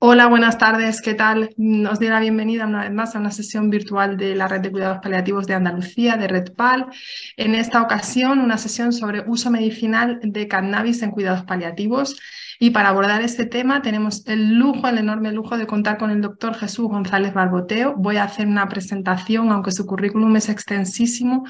Hola, buenas tardes, ¿qué tal? Os doy la bienvenida una vez más a una sesión virtual de la Red de Cuidados Paliativos de Andalucía, de Redpal. En esta ocasión, una sesión sobre uso medicinal de cannabis en cuidados paliativos. Y para abordar este tema tenemos el lujo, el enorme lujo de contar con el doctor Jesús González Barboteo. Voy a hacer una presentación, aunque su currículum es extensísimo,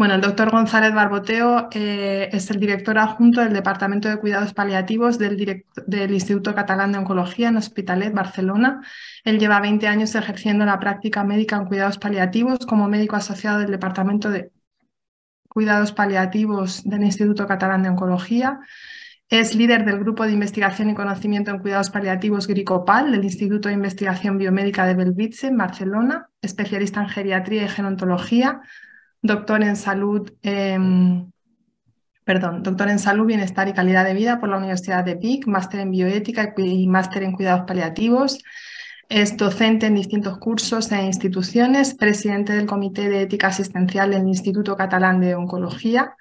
Bueno, el doctor González Barboteo eh, es el director adjunto del Departamento de Cuidados Paliativos del, Instituto Catalán de Oncología en Hospitalet, Barcelona. Él lleva 20 años ejerciendo la práctica médica en cuidados paliativos como médico asociado del Departamento de Cuidados Paliativos del Instituto Catalán de Oncología. Es líder del Grupo de Investigación y Conocimiento en Cuidados Paliativos GRICOPAL del Instituto de Investigación Biomédica de Belvice, en Barcelona, especialista en geriatría y gerontología, doctor en salud, em, doctor en bienestar y calidad de vida por la Universidad de PIC, máster en bioética y máster en cuidados paliativos. Es docente en distintos cursos e instituciones, presidente del Comité de Ética Asistencial del Instituto Catalán de Oncología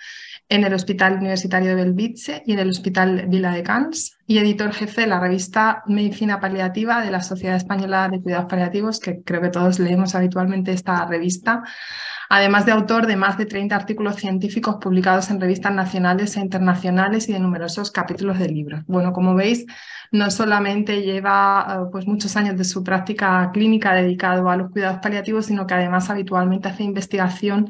en el Hospital Universitario de Belvice y en el Hospital Vila de Cans, y editor jefe de la revista Medicina Paliativa de la Sociedad Española de Cuidados Paliativos, que creo que todos leemos habitualmente esta revista, además de autor de más de 30 artículos científicos publicados en revistas nacionales e internacionales y de numerosos capítulos de libros. Bueno, como veis, no solamente lleva eh, pues, muchos años de su práctica clínica dedicado a los cuidados paliativos, sino que además habitualmente hace investigación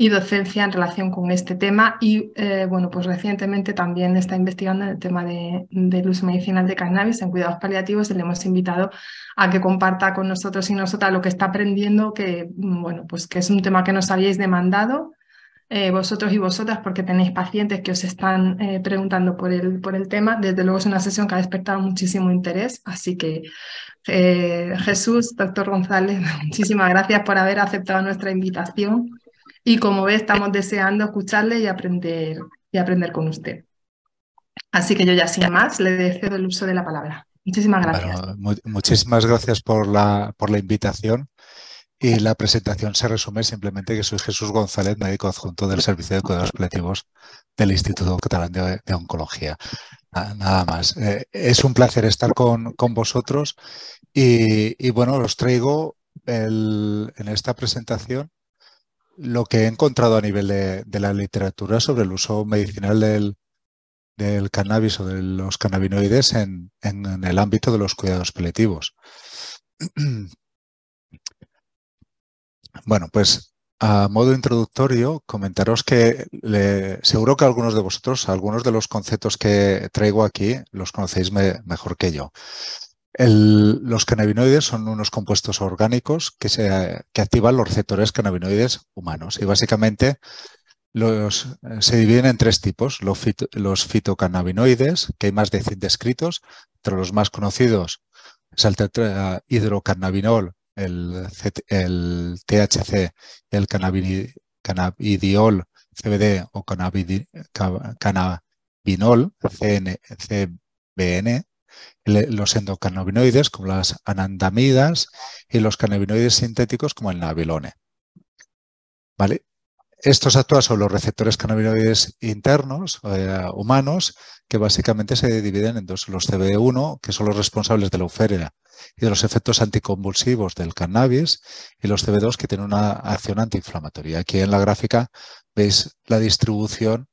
y docencia en relación con este tema. Y eh, bueno, pues recientemente también está investigando el tema del uso medicinal de cannabis en cuidados paliativos y le hemos invitado a que comparta con nosotros y nosotras lo que está aprendiendo, que bueno, pues que es un tema que nos habíais demandado. Eh, vosotros y vosotras, porque tenéis pacientes que os están eh, preguntando por el, por el tema. Desde luego es una sesión que ha despertado muchísimo interés, así que Jesús, doctor González, muchísimas gracias por haber aceptado nuestra invitación y como ve, estamos deseando escucharle y aprender, y aprender con usted. Así que yo ya sin más le cedo el uso de la palabra. Muchísimas gracias. muchísimas gracias por la, por la invitación. Y la presentación se resume simplemente que soy Jesús González, médico adjunto del Servicio de Cuidados Paliativos del Instituto Catalán de, Oncología. Nada, más. Eh, es un placer estar con, vosotros y, bueno, os traigo en esta presentación lo que he encontrado a nivel de, la literatura sobre el uso medicinal del, cannabis o de los cannabinoides en, el ámbito de los cuidados paliativos. Bueno, pues a modo introductorio, comentaros que seguro que algunos de vosotros, algunos de los conceptos que traigo aquí, los conocéis mejor que yo los cannabinoides son unos compuestos orgánicos que, se, activan los receptores cannabinoides humanos y básicamente los, eh, se dividen en tres tipos, los, fitocannabinoides, que hay más de 100 descritos, entre los más conocidos es el hidrocannabinol, el, THC, el cannabidiol, CBD o cannabinol, CBN, los endocannabinoides como las anandamidas y los cannabinoides sintéticos como el nabilone. ¿Vale? Estos actúan sobre los receptores cannabinoides internos eh, humanos que básicamente se dividen en dos, los CB1, que son los responsables de la euforia y de los efectos anticonvulsivos del cannabis, y los CB2 que tienen una acción antiinflamatoria. Aquí en la gráfica veis la distribución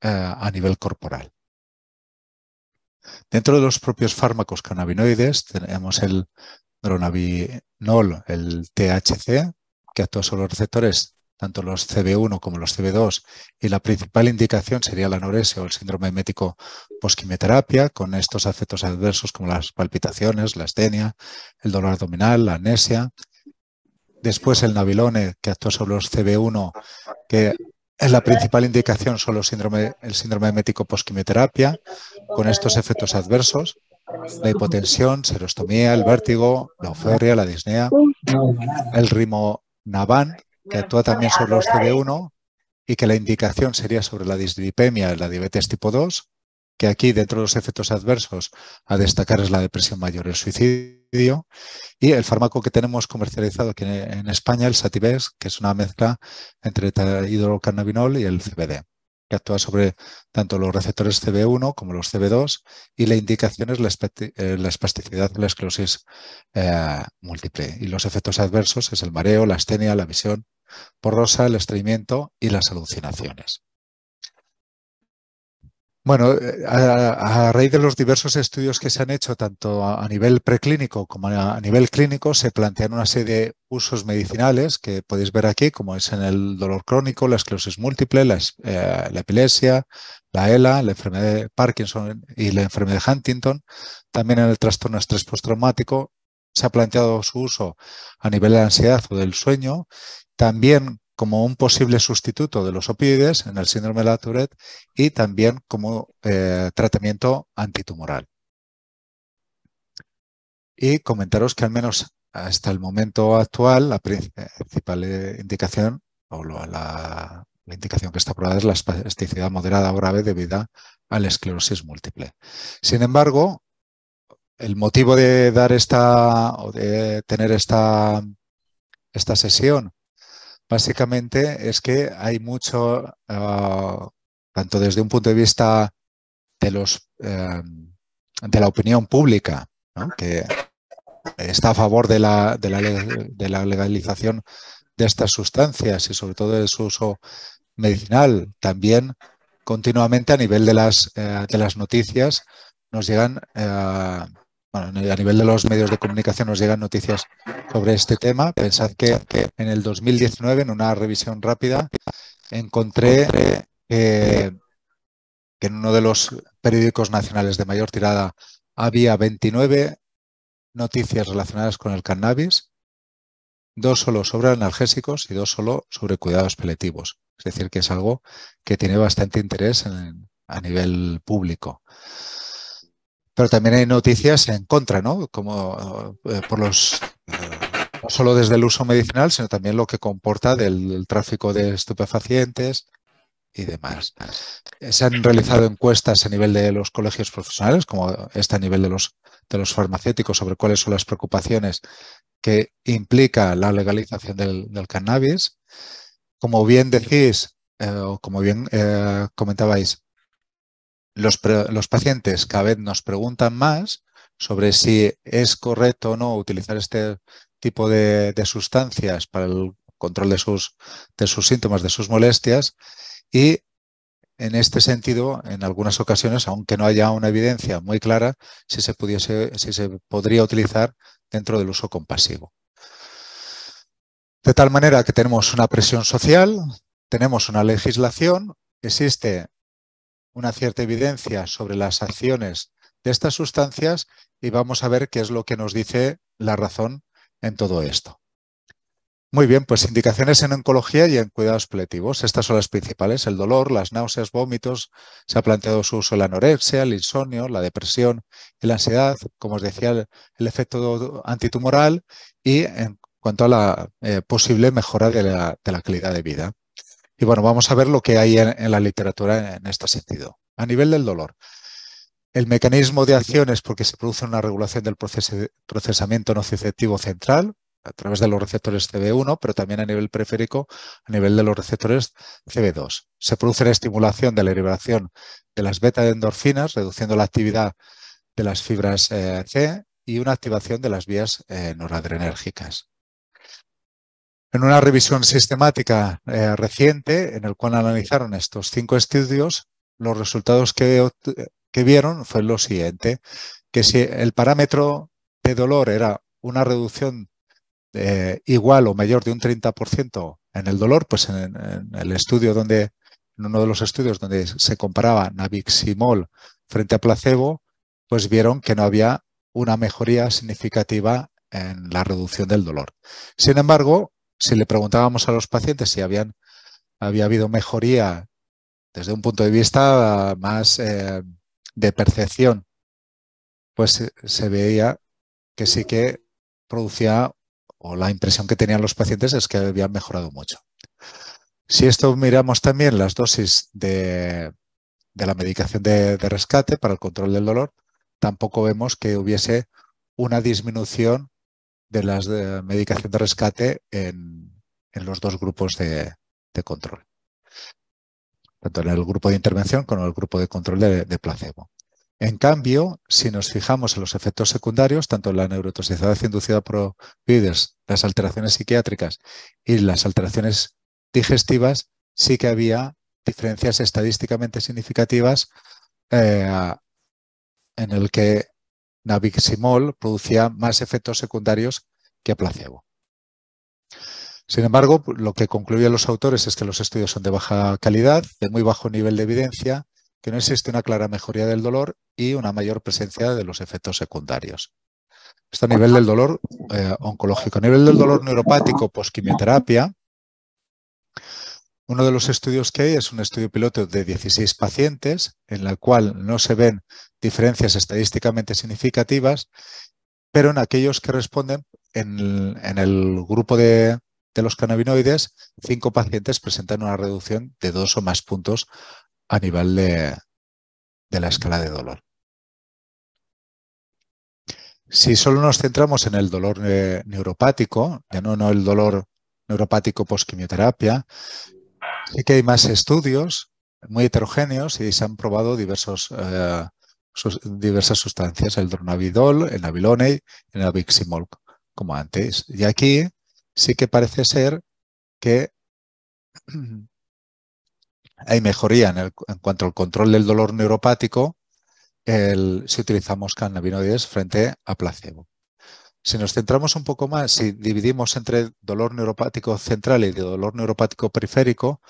eh, a nivel corporal. Dentro de los propios fármacos cannabinoides tenemos el dronabinol, el THC, que actúa sobre los receptores, tanto los CB1 como los CB2, y la principal indicación sería la anorexia o el síndrome hemético posquimioterapia, con estos efectos adversos como las palpitaciones, la astenia, el dolor abdominal, la anesia. Después el nabilone, que actúa sobre los CB1, que la principal indicación son los síndrome, el síndrome hemético posquimioterapia, con estos efectos adversos, la hipotensión, serostomía, el vértigo, la euforia, la disnea, el ritmo que actúa también sobre los CD1 y que la indicación sería sobre la dislipemia y la diabetes tipo 2, que aquí dentro de los efectos adversos a destacar es la depresión mayor, el suicidio y el fármaco que tenemos comercializado aquí en España, el Sativex, que es una mezcla entre el hidrocannabinol y el CBD, que actúa sobre tanto los receptores CB1 como los CB2 y la indicación es la, eh, espasticidad de la esclerosis eh, múltiple. Y los efectos adversos es el mareo, la astenia, la visión porrosa, el estreñimiento y las alucinaciones. Bueno, eh, a, raíz de los diversos estudios que se han hecho, tanto a, nivel preclínico como a, nivel clínico, se plantean una serie de usos medicinales que podéis ver aquí, como es en el dolor crónico, la esclerosis múltiple, la, eh, epilepsia, la ELA, la enfermedad de Parkinson y la enfermedad de Huntington. También en el trastorno de estrés postraumático se ha planteado su uso a nivel de la ansiedad o del sueño. También como un posible sustituto de los opioides en el síndrome de la Tourette y también como eh, tratamiento antitumoral. Y comentaros que al menos hasta el momento actual la principal eh, indicación o la, indicación que está aprobada es la espasticidad moderada o grave debida a la esclerosis múltiple. Sin embargo, el motivo de dar esta o de tener esta sesión Básicamente es que hay mucho, ah, tanto desde un punto de vista de, los, eh, de la opinión pública, que está a favor de la, de la, de la legalización de estas sustancias y sobre todo de su uso medicinal. También continuamente a nivel de las, eh, de las noticias nos llegan eh, bueno, a nivel de los medios de comunicación nos llegan noticias sobre este tema. Pensad que, en el 2019, en una revisión rápida, encontré eh, que en uno de los periódicos nacionales de mayor tirada había 29 noticias relacionadas con el cannabis, dos solo sobre analgésicos y dos solo sobre cuidados paliativos. Es decir, que es algo que tiene bastante interés a nivel público pero también hay noticias en contra, ¿no? Como eh, eh, por los eh, no solo desde el uso medicinal, sino también lo que comporta del, tráfico de estupefacientes y demás. Se han realizado encuestas a nivel de los colegios profesionales, como esta a nivel de los, de los farmacéuticos, sobre cuáles son las preocupaciones que implica la legalización del, cannabis. Como bien decís, o como bien comentabais, los, pacientes cada vez nos preguntan más sobre si es correcto o no utilizar este tipo de, sustancias para el control de sus, de sus síntomas, de sus molestias, y en este sentido, en algunas ocasiones, aunque no haya una evidencia muy clara, si se, pudiese, si se podría utilizar dentro del uso compasivo. De tal manera que tenemos una presión social, tenemos una legislación, existe una cierta evidencia sobre las acciones de estas sustancias y vamos a ver qué es lo que nos dice la razón en todo esto. Muy bien, pues indicaciones en oncología y en cuidados paliativos. Estas son las principales, el dolor, las náuseas, vómitos. Se ha planteado su uso en la anorexia, el insomnio, la depresión y la ansiedad, como os decía, el, efecto antitumoral y en cuanto a la eh, posible mejora de la calidad de vida. Y bueno, vamos a ver lo que hay en, la literatura en este sentido. A nivel del dolor, el mecanismo de acción es porque se produce una regulación del procesamiento nociceptivo central a través de los receptores CB1, pero también a nivel periférico, a nivel de los receptores CB2. Se produce la estimulación de la liberación de las beta endorfinas, reduciendo la actividad de las fibras eh, C y una activación de las vías eh, noradrenérgicas. En una revisión sistemática eh, reciente, en el cual analizaron estos cinco estudios, los resultados que, vieron fue lo siguiente, que si el parámetro de dolor era una reducción eh, igual o mayor de un 30% en el dolor, pues en, el estudio donde, en uno de los estudios donde se comparaba Naviximol frente a placebo, pues vieron que no había una mejoría significativa en la reducción del dolor. Sin embargo, si le preguntábamos a los pacientes si habían, había habido mejoría desde un punto de vista más eh, de percepción, pues eh, se veía que sí que producía, o la impresión que tenían los pacientes es que habían mejorado mucho. Si esto miramos también las dosis de, la medicación de rescate para el control del dolor, tampoco vemos que hubiese una disminución de las medicaciones eh, medicación de rescate en, los dos grupos de, control, tanto en el grupo de intervención como en el grupo de control de, placebo. En cambio, si nos fijamos en los efectos secundarios, tanto la neurotoxicidad inducida por vides, las alteraciones psiquiátricas y las alteraciones digestivas, sí que había diferencias estadísticamente significativas eh, en el que nabiximol producía más efectos secundarios que placebo. Sin embargo, lo que concluyen los autores es que los estudios son de baja calidad, de muy bajo nivel de evidencia, que no existe una clara mejoría del dolor y una mayor presencia de los efectos secundarios. Esto a nivel del dolor eh, oncológico. A nivel del dolor neuropático, posquimioterapia, uno de los estudios que hay es un estudio piloto de 16 pacientes en el cual no se ven diferencias estadísticamente significativas, pero en aquellos que responden en el, grupo de, los cannabinoides, cinco pacientes presentan una reducción de dos o más puntos a nivel de, la escala de dolor. Si solo nos centramos en el dolor eh, neuropático, ya no, no el dolor neuropático post quimioterapia, Sí que hay más estudios muy heterogéneos y se han probado diversos, eh, diversas sustancias, el dronavidol, el nabilone el abiximol, como antes. Y aquí sí que parece ser que hay mejoría en, cuanto al control del dolor neuropático si utilizamos cannabinoides frente a placebo. Si nos centramos un poco más, si dividimos entre dolor neuropático central y dolor neuropático periférico,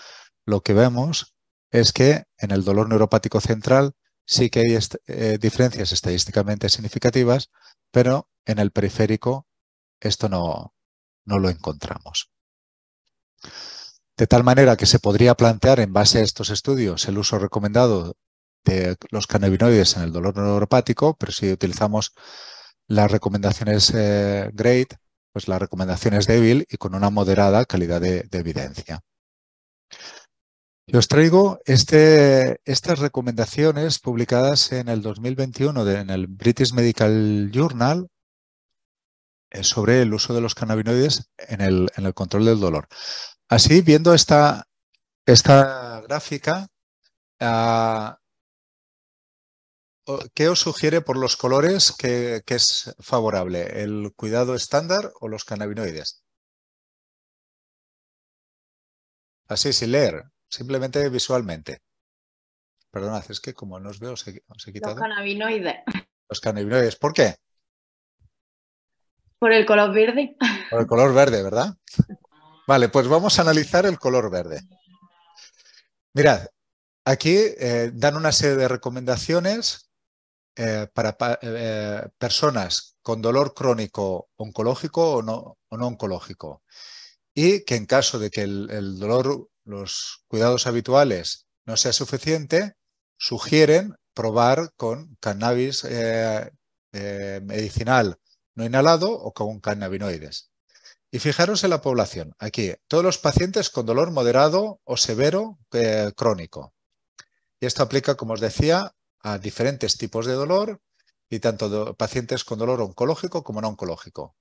lo que vemos es que en el dolor neuropático central sí que hay eh, diferencias estadísticamente significativas, pero en el periférico esto no lo encontramos. De tal manera que se podría plantear en base a estos estudios el uso recomendado de los cannabinoides en el dolor neuropático, pero si utilizamos las recomendaciones eh, great, pues la recomendación es débil y con una moderada calidad de, evidencia. Yo os traigo este, estas recomendaciones publicadas en el 2021 en el British Medical Journal eh, sobre el uso de los cannabinoides en el, en el control del dolor. Así, viendo esta, esta gráfica, ah, ¿Qué os sugiere por los colores que, es favorable? ¿El cuidado estándar o los cannabinoides? Así, sin leer, simplemente visualmente. Perdona, es que como no os veo, os he, quitado. Los cannabinoides. Los cannabinoides, ¿por qué? Por el color verde. Por el color verde, ¿verdad? Vale, pues vamos a analizar el color verde. Mirad, aquí eh, dan una serie de recomendaciones eh, para eh, personas con dolor crónico oncológico o no, oncológico. Y que en caso de que el, dolor, los cuidados habituales no sea suficiente, sugieren probar con cannabis eh, medicinal no inhalado o con cannabinoides. Y fijaros en la población. Aquí, todos los pacientes con dolor moderado o severo crónico. Y esto aplica, como os decía, a diferentes tipos de dolor y tanto pacientes con dolor oncológico como no oncológico.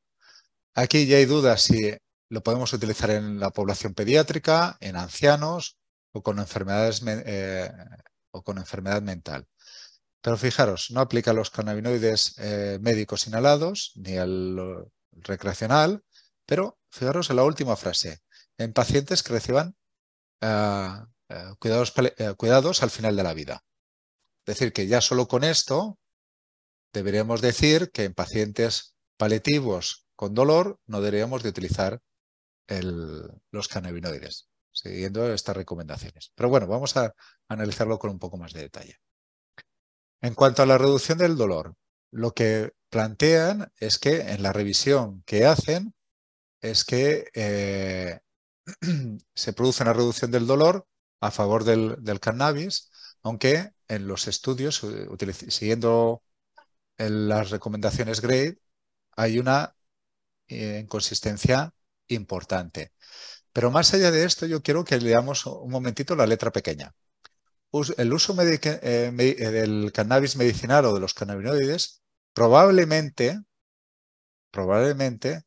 Aquí ya hay dudas si lo podemos utilizar en la población pediátrica, en ancianos o con enfermedades eh, o con enfermedad mental. Pero fijaros, no aplica a los cannabinoides eh, médicos inhalados ni al recreacional, pero fijaros en la última frase, en pacientes que reciban ah, eh, cuidados, cuidados al final de la vida. Es decir, que ya solo con esto deberíamos decir que en pacientes paliativos con dolor no deberíamos de utilizar los cannabinoides, siguiendo estas recomendaciones. Pero bueno, vamos a analizarlo con un poco más de detalle. En cuanto a la reducción del dolor, lo que plantean es que en la revisión que hacen es que eh, se produce una reducción del dolor a favor del cannabis aunque en los estudios, eh, siguiendo eh, las recomendaciones GRADE, hay una eh, inconsistencia importante. Pero más allá de esto, yo quiero que leamos un momentito la letra pequeña. El uso del cannabis medicinal o de los cannabinoides probablemente, probablemente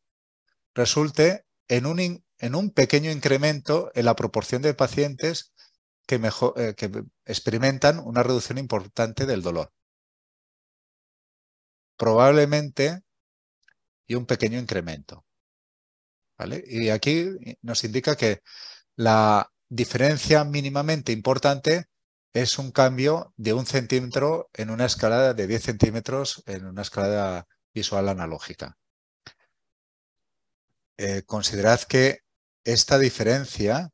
resulte en en un pequeño incremento en la proporción de pacientes eh, que, experimentan una reducción importante del dolor. Probablemente y un pequeño incremento. Y aquí nos indica que la diferencia mínimamente importante es un cambio de un centímetro en una escalada de 10 centímetros en una escalada visual analógica. Eh, considerad que esta diferencia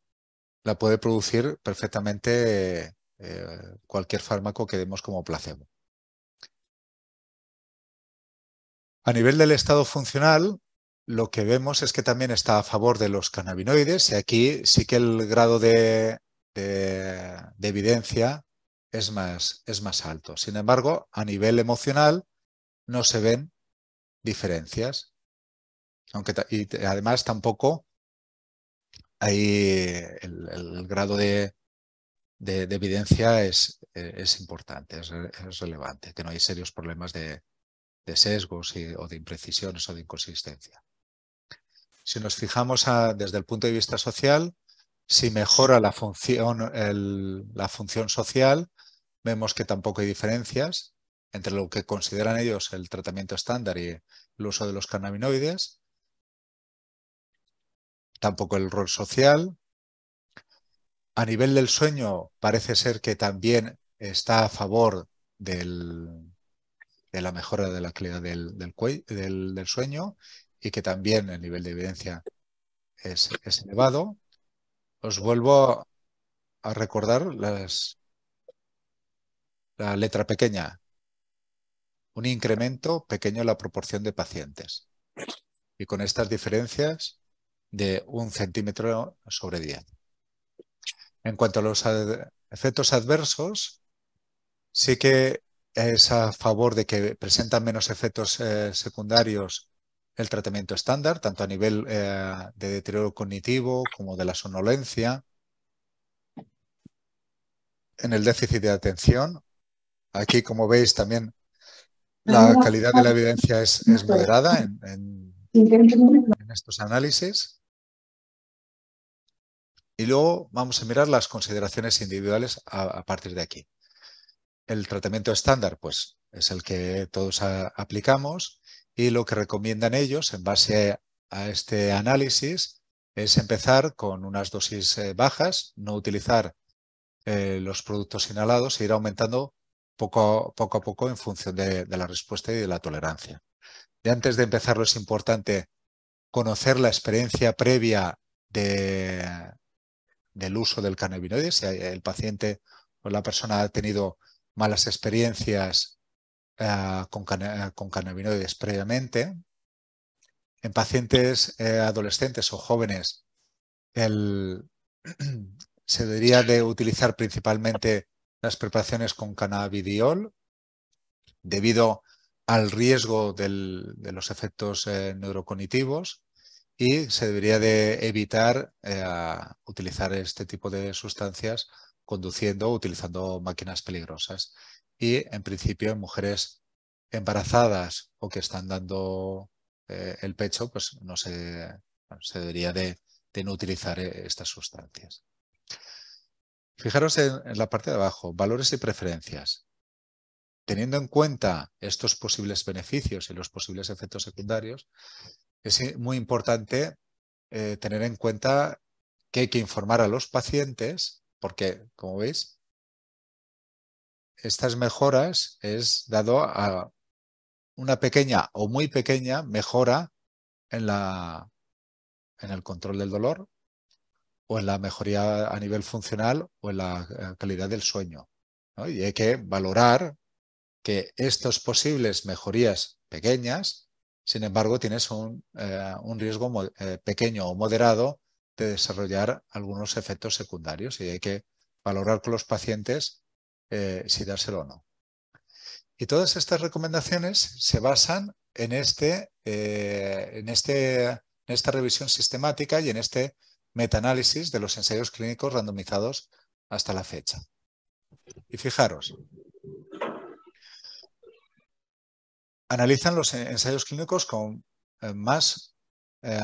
la puede producir perfectamente eh, cualquier fármaco que demos como placebo. A nivel del estado funcional, lo que vemos es que también está a favor de los cannabinoides y aquí sí que el grado de, evidencia es más, es más alto. Sin embargo, a nivel emocional no se ven diferencias. Aunque, y además tampoco ahí eh, el, grado de, evidencia es, eh, importante, es, relevante, que no hay serios problemas de, sesgos o de imprecisiones o de inconsistencia. Si nos fijamos desde el punto de vista social, si mejora la función, la función social, vemos que tampoco hay diferencias entre lo que consideran ellos el tratamiento estándar y el uso de los cannabinoides tampoco el rol social. A nivel del sueño, parece ser que también está a favor de la mejora de la calidad del, sueño y que también el nivel de evidencia es, es elevado. Os vuelvo a recordar las, la letra pequeña. Un incremento pequeño en la proporción de pacientes. Y con estas diferencias de un centímetro sobre 10. En cuanto a los efectos adversos, sí que es a favor de que presentan menos efectos eh, secundarios el tratamiento estándar, tanto a nivel eh, de deterioro cognitivo como de la somnolencia. En el déficit de atención, aquí como veis también la calidad de la evidencia es, moderada en estos análisis. Y luego vamos a mirar las consideraciones individuales a, partir de aquí. El tratamiento estándar, pues, es el que todos aplicamos y lo que recomiendan ellos en base a este análisis es empezar con unas dosis eh, bajas, no utilizar eh, los productos inhalados e ir aumentando poco, a poco en función de, de la respuesta y de la tolerancia. Y antes de empezarlo es importante conocer la experiencia previa de, del uso del cannabinoides, si el paciente o la persona ha tenido malas experiencias ah, ah, con, cannabinoides previamente. En pacientes eh, adolescentes o jóvenes, se debería de utilizar principalmente las preparaciones con cannabidiol debido al riesgo de los efectos eh, neurocognitivos y se debería de evitar eh, utilizar este tipo de sustancias conduciendo o utilizando máquinas peligrosas. Y en principio en mujeres embarazadas o que están dando eh, el pecho, pues no se, debería de, no utilizar eh, estas sustancias. Fijaros en la parte de abajo, valores y preferencias. Teniendo en cuenta estos posibles beneficios y los posibles efectos secundarios, es muy importante eh, tener en cuenta que hay que informar a los pacientes, porque, como veis, estas mejoras es dado a una pequeña o muy pequeña mejora en, la, en el control del dolor o en la mejoría a nivel funcional o en la eh, calidad del sueño. Y hay que valorar que estas posibles mejorías pequeñas sin embargo, tienes un, eh, riesgo eh, pequeño o moderado de desarrollar algunos efectos secundarios y hay que valorar con los pacientes eh, si dárselo o no. Y todas estas recomendaciones se basan en, este, en, este, en esta revisión sistemática y en este metaanálisis de los ensayos clínicos randomizados hasta la fecha. Y fijaros, analizan los ensayos clínicos con eh, más eh,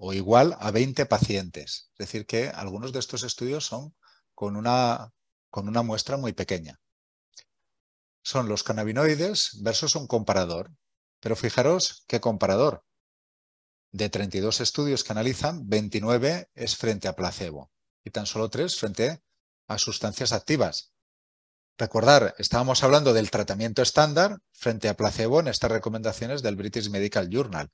o igual a 20 pacientes. Es decir, que algunos de estos estudios son con una, con una muestra muy pequeña. Son los cannabinoides versus un comparador. Pero fijaros qué comparador. De 32 estudios que analizan, 29 es frente a placebo y tan solo 3 frente a sustancias activas. Recordar, estábamos hablando del tratamiento estándar frente a placebo en estas recomendaciones del British Medical Journal.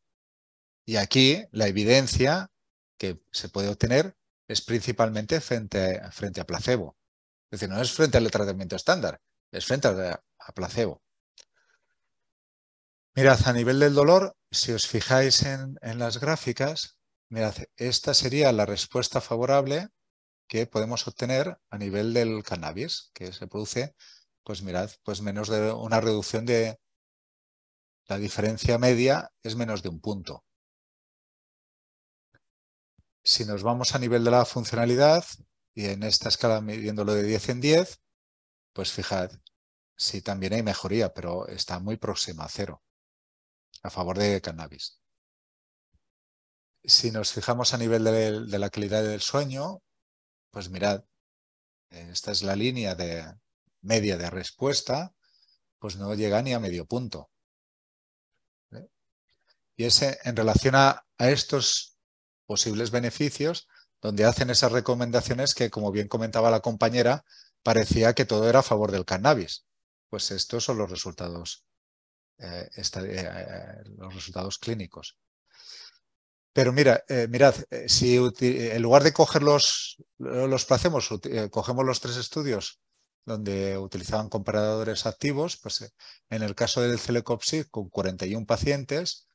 Y aquí la evidencia que se puede obtener es principalmente frente, a placebo. Es decir, no es frente al tratamiento estándar, es frente a, placebo. Mirad, a nivel del dolor, si os fijáis en, en, las gráficas, mirad, esta sería la respuesta favorable que podemos obtener a nivel del cannabis, que se produce, pues mirad, pues menos de una reducción de la diferencia media es menos de un punto. Si nos vamos a nivel de la funcionalidad y en esta escala midiéndolo de 10 en 10, pues fijad, sí también hay mejoría, pero está muy próxima a cero a favor de cannabis. Si nos fijamos a nivel de la calidad del sueño, pues mirad, esta es la línea de media de respuesta, pues no llega ni a medio punto. ¿Eh? Y ese en relación a, estos posibles beneficios, donde hacen esas recomendaciones que, como bien comentaba la compañera, parecía que todo era a favor del cannabis. Pues estos son los resultados, eh, eh, los resultados clínicos. Pero mira, eh, mirad, eh, si eh, en lugar de coger los, los placemos, cogemos los tres estudios donde utilizaban comparadores activos, pues en el caso del Celecoxib con 41 pacientes,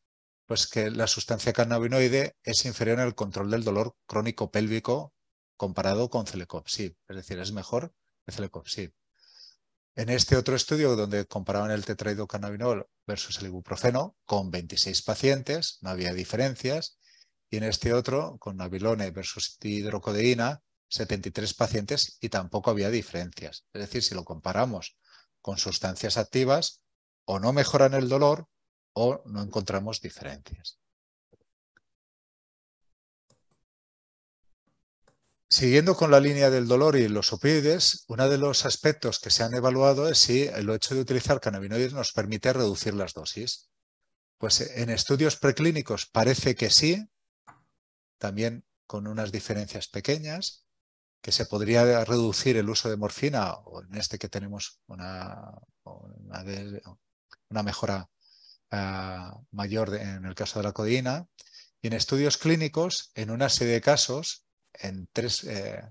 pues que la sustancia cannabinoide es inferior en el control del dolor crónico pélvico comparado con Celecoxib. es decir, es mejor que Celecoxib. En este otro estudio donde comparaban el tetraidocannabinol versus el ibuprofeno con 26 pacientes, no había diferencias y en este otro, con Nabilone versus hidrocodeína, 73 pacientes y tampoco había diferencias. Es decir, si lo comparamos con sustancias activas, o no mejoran el dolor o no encontramos diferencias. Siguiendo con la línea del dolor y los opioides, uno de los aspectos que se han evaluado es si el hecho de utilizar cannabinoides nos permite reducir las dosis. Pues en estudios preclínicos parece que sí, también con unas diferencias pequeñas, que se podría reducir el uso de morfina, o en este que tenemos una, una, mejora ah, mayor en el caso de la codeína, y en estudios clínicos, en una serie de casos, en tres, eh,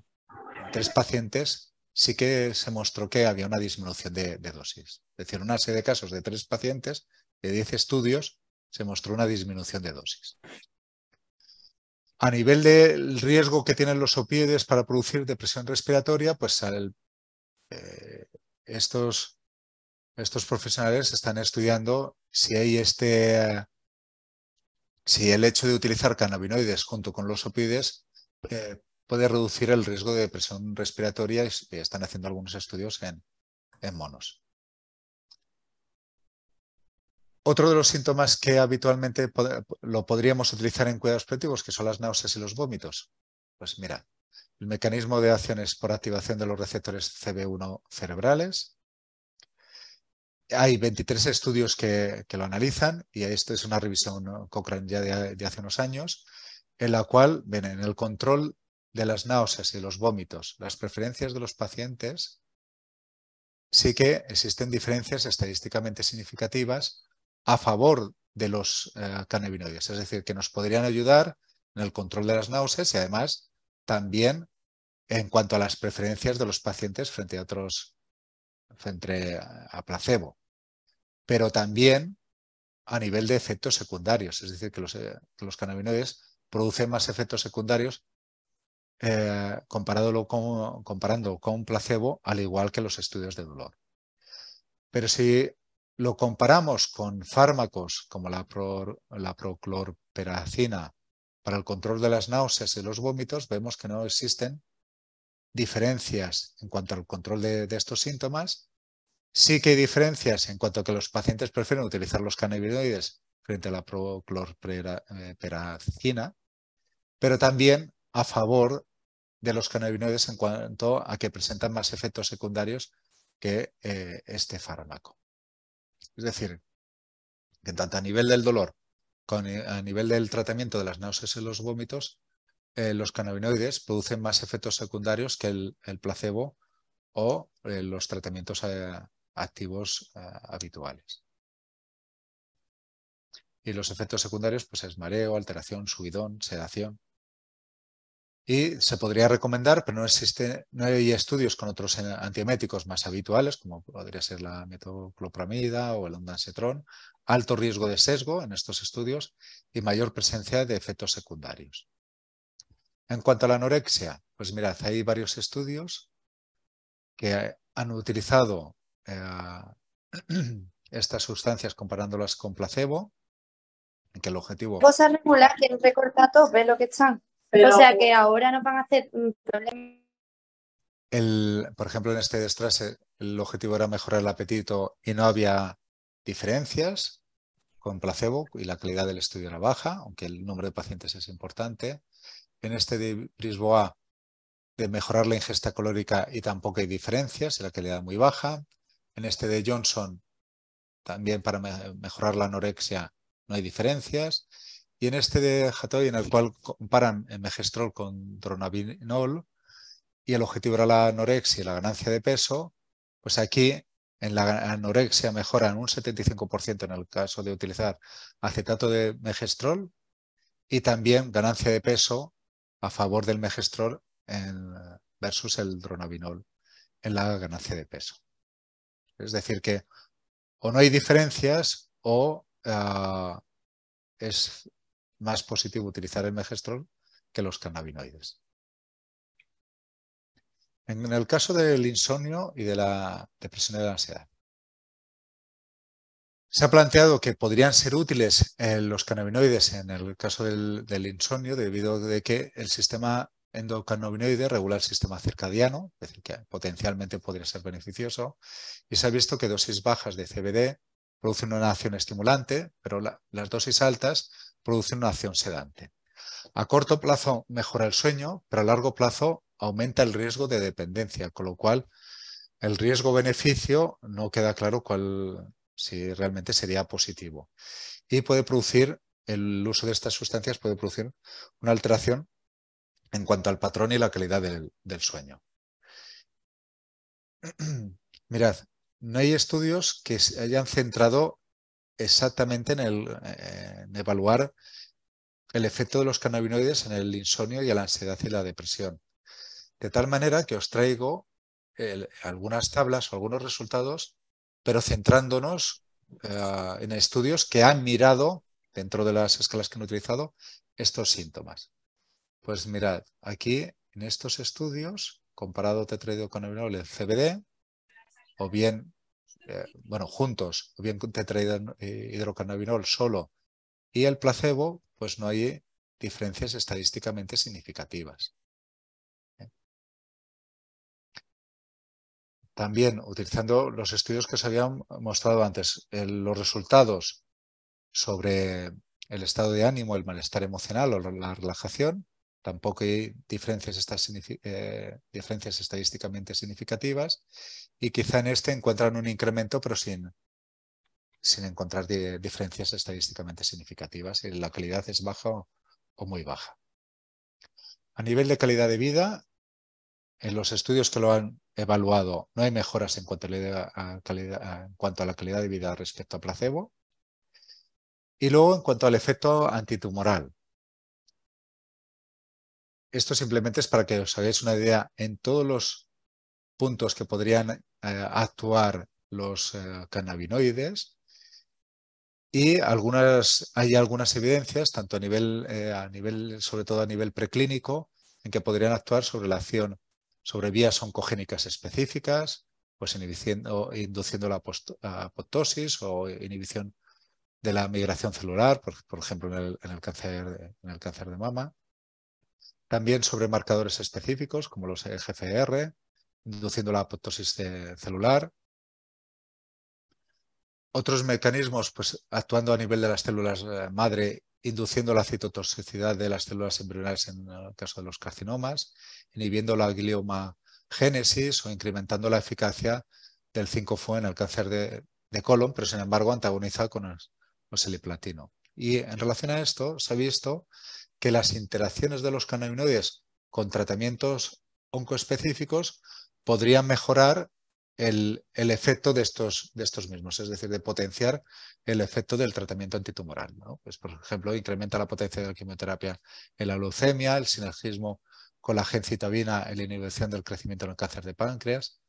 pacientes, sí que se mostró que había una disminución de, dosis. Es decir, en una serie de casos de tres pacientes, de diez estudios, se mostró una disminución de dosis. A nivel del riesgo que tienen los opioides para producir depresión respiratoria, pues eh, estos, profesionales están estudiando si hay este, si el hecho de utilizar cannabinoides junto con los opioides eh, puede reducir el riesgo de depresión respiratoria y están haciendo algunos estudios en, en monos. Otro de los síntomas que habitualmente lo podríamos utilizar en cuidados preventivos, que son las náuseas y los vómitos. Pues mira, el mecanismo de acciones por activación de los receptores CB1 cerebrales. Hay 23 estudios que, lo analizan y esto es una revisión Cochrane ya de, de hace unos años, en la cual ven en el control de las náuseas y los vómitos, las preferencias de los pacientes, sí que existen diferencias estadísticamente significativas a favor de los eh, cannabinoides, es decir, que nos podrían ayudar en el control de las náuseas y además también en cuanto a las preferencias de los pacientes frente a otros, frente a placebo, pero también a nivel de efectos secundarios, es decir, que los, eh, cannabinoides producen más efectos secundarios eh, comparándolo comparando con placebo, al igual que los estudios de dolor. Pero si lo comparamos con fármacos como la, pro, proclorperacina para el control de las náuseas y los vómitos, vemos que no existen diferencias en cuanto al control de, estos síntomas. Sí que hay diferencias en cuanto a que los pacientes prefieren utilizar los cannabinoides frente a la proclorperacina, eh, pero también a favor de los cannabinoides en cuanto a que presentan más efectos secundarios que eh, este fármaco. Es decir, que tanto a nivel del dolor como eh, a nivel del tratamiento de las náuseas y los vómitos, eh, los cannabinoides producen más efectos secundarios que el, placebo o eh, los tratamientos activos habituales. Y los efectos secundarios pues es mareo, alteración, subidón, sedación y se podría recomendar, pero no, existe, no hay estudios con otros antieméticos más habituales, como podría ser la metoclopramida o el ondansetron, alto riesgo de sesgo en estos estudios y mayor presencia de efectos secundarios. En cuanto a la anorexia, pues mirad, hay varios estudios que han utilizado eh, estas sustancias comparándolas con placebo, que el objetivo... Cosa regular, que recorta ve lo que están. O sea que ahora no van a hacer un problema. por ejemplo, en este destrase el objetivo era mejorar el apetito y no había diferencias con placebo y la calidad del estudio era baja, aunque el número de pacientes es importante. En este de Brisboa, de mejorar la ingesta calórica y tampoco hay diferencias y la calidad muy baja. En este de Johnson, también para mejorar la anorexia no hay diferencias. Y en este de Hatoy, en el cual comparan el megestrol con dronabinol y el objetivo era la anorexia y la ganancia de peso, pues aquí en la anorexia mejoran un 75% en el caso de utilizar acetato de megestrol y también ganancia de peso a favor del megestrol versus el dronabinol en la ganancia de peso. Es decir, que o no hay diferencias o ah, es más positivo utilizar el megestrol que los cannabinoides. En el caso del insomnio y de la depresión y de la ansiedad, se ha planteado que podrían ser útiles eh, los cannabinoides en el caso del, insomnio debido a que el sistema endocannabinoide regula el sistema circadiano, es decir, que potencialmente podría ser beneficioso, y se ha visto que dosis bajas de CBD producen una acción estimulante, pero las dosis altas producir una acción sedante. A corto plazo mejora el sueño, pero a largo plazo aumenta el riesgo de dependencia, con lo cual el riesgo-beneficio no queda claro cuál, si realmente sería positivo. Y puede producir, el uso de estas sustancias puede producir una alteración en cuanto al patrón y la calidad del, del sueño. Mirad, no hay estudios que se hayan centrado exactamente en, el, eh, evaluar el efecto de los cannabinoides en el insomnio y la ansiedad y la depresión. De tal manera que os traigo algunas tablas o algunos resultados, pero centrándonos eh, en estudios que han mirado, dentro de las escalas que han utilizado, estos síntomas. Pues mirad, aquí en estos estudios, comparado con el e CBD, o bien eh, bueno, juntos, o bien con tetrahidrocannabinol eh, solo y el placebo, pues no hay diferencias estadísticamente significativas. También utilizando los estudios que se habían mostrado antes, los resultados sobre el estado de ánimo, el malestar emocional o la relajación, tampoco hay eh, diferencias, estadísticamente significativas y quizá en este encuentran un incremento, pero sin, sin encontrar diferencias estadísticamente significativas. Y la calidad es baja o, muy baja. A nivel de calidad de vida, en los estudios que lo han evaluado no hay mejoras en cuanto a, la calidad, en cuanto a la calidad de vida respecto a placebo. Y luego en cuanto al efecto antitumoral, esto simplemente es para que os hagáis una idea en todos los puntos que podrían eh, actuar los eh, cannabinoides y hay algunas evidencias, tanto eh, a nivel, sobre todo a nivel preclínico, en que podrían actuar sobre la acción, sobre vías oncogénicas específicas, pues inhibiendo, induciendo la apoptosis o inhibición de la migración celular, por, ejemplo en el cáncer de mama. También sobre marcadores específicos como los EGFR, induciendo la apoptosis celular. Otros mecanismos, pues actuando a nivel de las células eh, madre, induciendo la citotoxicidad de las células embrionales en el caso de los carcinomas, inhibiendo la glioma o incrementando la eficacia del 5-FU en el cáncer de, colon, pero sin embargo antagoniza con el, el, Y en relación a esto, se ha visto que las interacciones de los cannabinoides con tratamientos oncoespecíficos podrían mejorar el, efecto de estos, mismos, es decir, de potenciar el efecto del tratamiento antitumoral. Pues, por ejemplo, incrementa la potencia de la quimioterapia en la leucemia, el sinergismo con la gencitabina en la inhibición del crecimiento del cáncer de páncreas,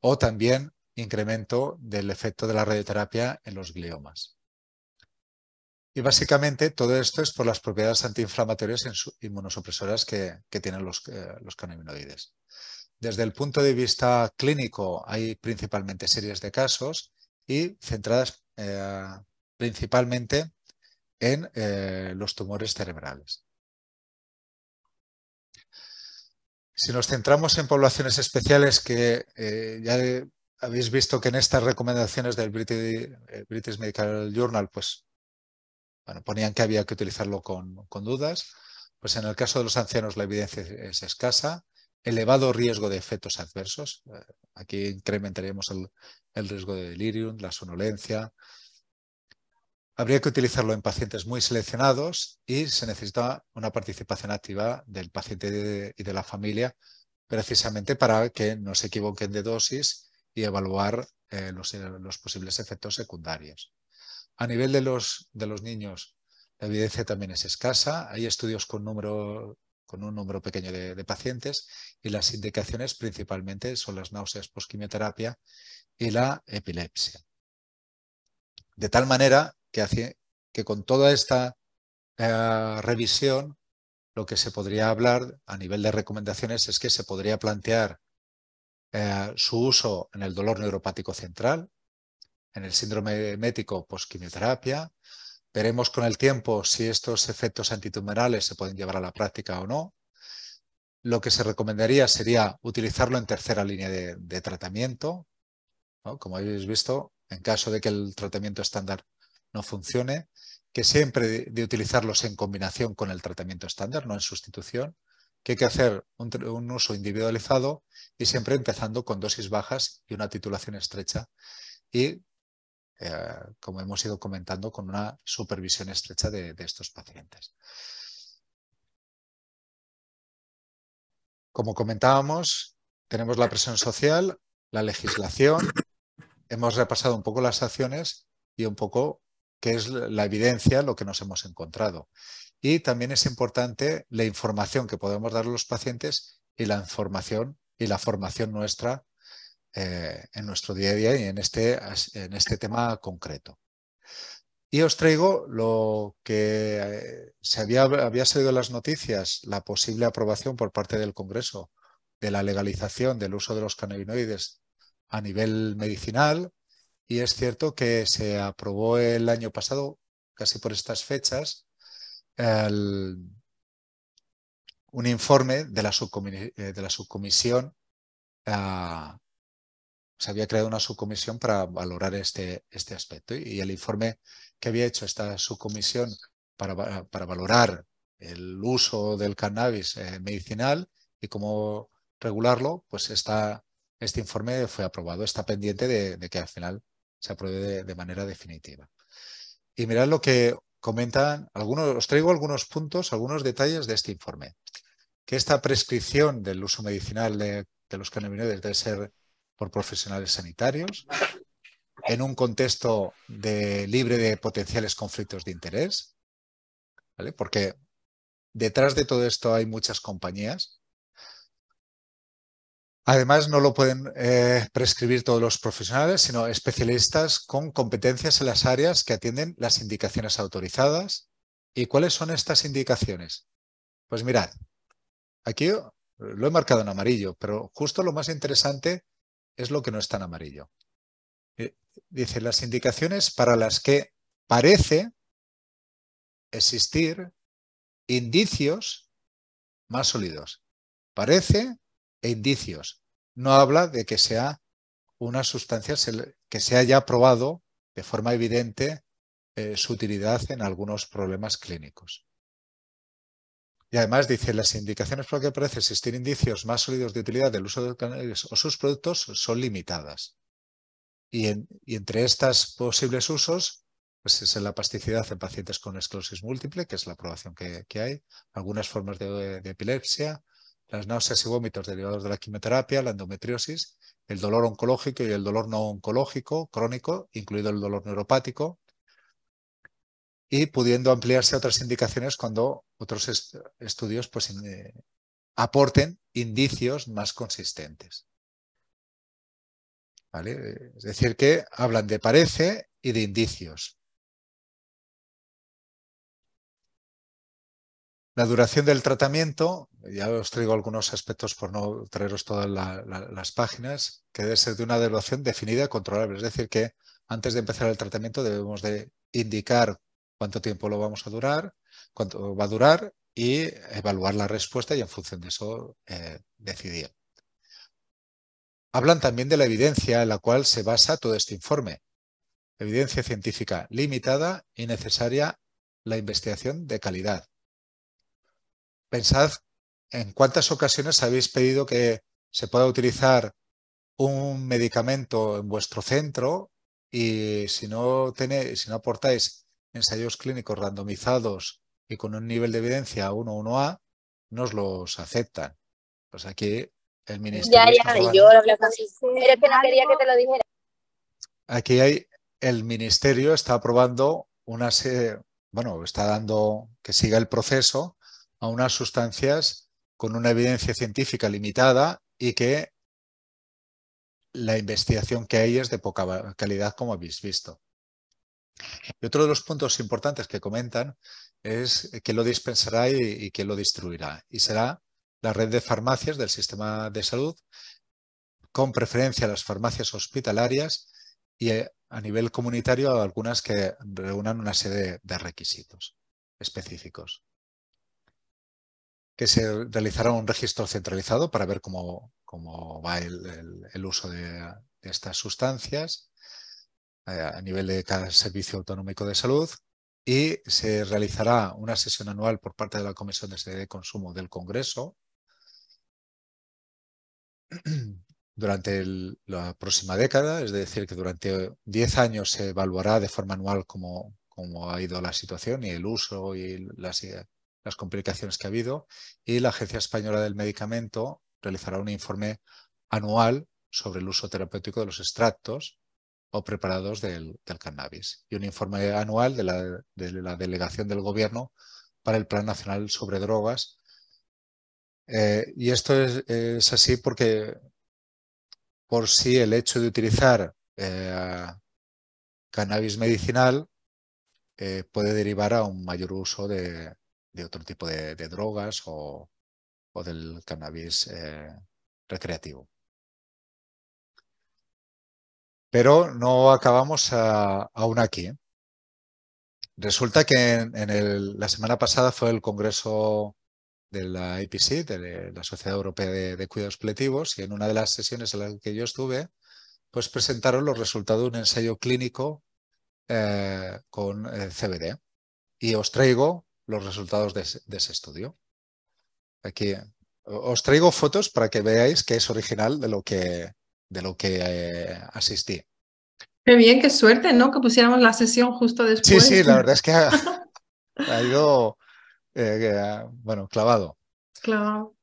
o también incremento del efecto de la radioterapia en los gliomas. Y básicamente todo esto es por las propiedades antiinflamatorias e inmunosupresoras que, tienen eh, los, cannabinoides. Desde el punto de vista clínico hay principalmente series de casos y centradas eh, principalmente en eh, los tumores cerebrales. Si nos centramos en poblaciones especiales que ya habéis visto que en estas recomendaciones del British, Medical Journal pues, bueno, ponían que había que utilizarlo con, dudas, pues en el caso de los ancianos la evidencia es escasa, elevado riesgo de efectos adversos, eh, aquí incrementaríamos el, riesgo de delirium, la sonolencia, habría que utilizarlo en pacientes muy seleccionados y se necesita una participación activa del paciente y de la familia precisamente para que no se equivoquen de dosis y evaluar eh, eh, los posibles efectos secundarios. A nivel de los, niños, la evidencia también es escasa. Hay estudios con, con un número pequeño de, pacientes y las indicaciones principalmente son las náuseas postquimioterapia y la epilepsia. De tal manera que, hace, que con toda esta eh, revisión, lo que se podría hablar a nivel de recomendaciones es que se podría plantear eh, su uso en el dolor neuropático central, en el síndrome mético posquimioterapia. Veremos con el tiempo si estos efectos antitumorales se pueden llevar a la práctica o no. Lo que se recomendaría sería utilizarlo en tercera línea de, tratamiento. Como habéis visto, en caso de que el tratamiento estándar no funcione, que siempre de, utilizarlos en combinación con el tratamiento estándar, no en sustitución, que hay que hacer un, uso individualizado y siempre empezando con dosis bajas y una titulación estrecha y eh, como hemos ido comentando, con una supervisión estrecha de, de estos pacientes. Como comentábamos, tenemos la presión social, la legislación, hemos repasado un poco las acciones y un poco qué es la evidencia, lo que nos hemos encontrado. Y también es importante la información que podemos dar a los pacientes y la información y la formación nuestra eh, en nuestro día a día y en este, en este tema concreto. Y os traigo lo que eh, se había, había salido en las noticias, la posible aprobación por parte del Congreso de la legalización del uso de los cannabinoides a nivel medicinal. Y es cierto que se aprobó el año pasado, casi por estas fechas, un informe de la, eh, subcomisión ah, se había creado una subcomisión para valorar este, este aspecto. Y, el informe que había hecho esta subcomisión para, para valorar el uso del cannabis eh, medicinal y cómo regularlo, pues está este informe fue aprobado, está pendiente de, que al final se apruebe de, manera definitiva. Y mirad lo que comentan, algunos, os traigo algunos puntos, algunos detalles de este informe. Que esta prescripción del uso medicinal de, de los cannabinoides debe ser por profesionales sanitarios, en un contexto de, libre de potenciales conflictos de interés, porque detrás de todo esto hay muchas compañías. Además, no lo pueden eh, prescribir todos los profesionales, sino especialistas con competencias en las áreas que atienden las indicaciones autorizadas. ¿Y cuáles son estas indicaciones? Pues mirad, aquí lo he marcado en amarillo, pero justo lo más interesante es lo que no es tan amarillo. Eh, dice, las indicaciones para las que parece existir indicios más sólidos. Parece e indicios. No habla de que sea una sustancia que se haya probado de forma evidente eh, su utilidad en algunos problemas clínicos. Y además dice, las indicaciones por las que parece existir indicios más sólidos de utilidad del uso de canales o sus productos son limitadas. Y, entre estos posibles usos, pues es la plasticidad en pacientes con esclerosis múltiple, que es la aprobación que, hay, algunas formas de, epilepsia, las náuseas y vómitos derivados de la quimioterapia, la endometriosis, el dolor oncológico y el dolor no oncológico, crónico, incluido el dolor neuropático, y pudiendo ampliarse a otras indicaciones cuando otros estudios pues, eh, aporten indicios más consistentes. Es decir, que hablan de parece y de indicios. La duración del tratamiento, ya os traigo algunos aspectos por no traeros todas las páginas, que debe ser de una duración definida, y controlable. Es decir, que antes de empezar el tratamiento debemos de indicar cuánto tiempo lo vamos a durar, cuánto va a durar y evaluar la respuesta y en función de eso eh, decidir. Hablan también de la evidencia en la cual se basa todo este informe. Evidencia científica limitada y necesaria la investigación de calidad. Pensad en cuántas ocasiones habéis pedido que se pueda utilizar un medicamento en vuestro centro y si no, si no aportáis ensayos clínicos randomizados y con un nivel de evidencia 1-1A, nos los aceptan. Pues aquí el ministerio. quería que te lo dijera. Aquí hay el ministerio está aprobando una serie, bueno, está dando que siga el proceso a unas sustancias con una evidencia científica limitada y que la investigación que hay es de poca calidad, como habéis visto. Y otro de los puntos importantes que comentan es que lo dispensará y, y que lo distribuirá. Y será la red de farmacias del sistema de salud, con preferencia a las farmacias hospitalarias y eh, a nivel comunitario algunas que reúnan una serie de requisitos específicos. Que se realizará un registro centralizado para ver cómo, va el, uso de estas sustancias eh, a nivel de cada servicio autonómico de salud y se realizará una sesión anual por parte de la Comisión de Seguridad de Consumo del Congreso durante la próxima década, es decir, que durante 10 años se evaluará de forma anual cómo, ha ido la situación y el uso y las, eh, las complicaciones que ha habido y la Agencia Española del Medicamento realizará un informe anual sobre el uso terapéutico de los extractos o preparados del, cannabis y un informe anual de la, delegación del gobierno para el Plan Nacional sobre Drogas. Eh, y esto es, así porque por sí el hecho de utilizar eh, cannabis medicinal eh, puede derivar a un mayor uso de, otro tipo de, drogas o, del cannabis recreativo. Pero no acabamos aún aquí. ¿eh? Resulta que la semana pasada fue el Congreso de la IPC, de la Sociedad Europea de, Cuidados Pletivos, y en una de las sesiones en las que yo estuve, pues presentaron los resultados de un ensayo clínico eh, con eh, CBD. Y os traigo los resultados de de ese estudio. Aquí os traigo fotos para que veáis que es original de lo que, de lo que eh, asistí. Qué bien, qué suerte, ¿no? Que pusiéramos la sesión justo después. Sí, sí, la verdad es que ha, ido, eh, bueno, clavado. Clavado.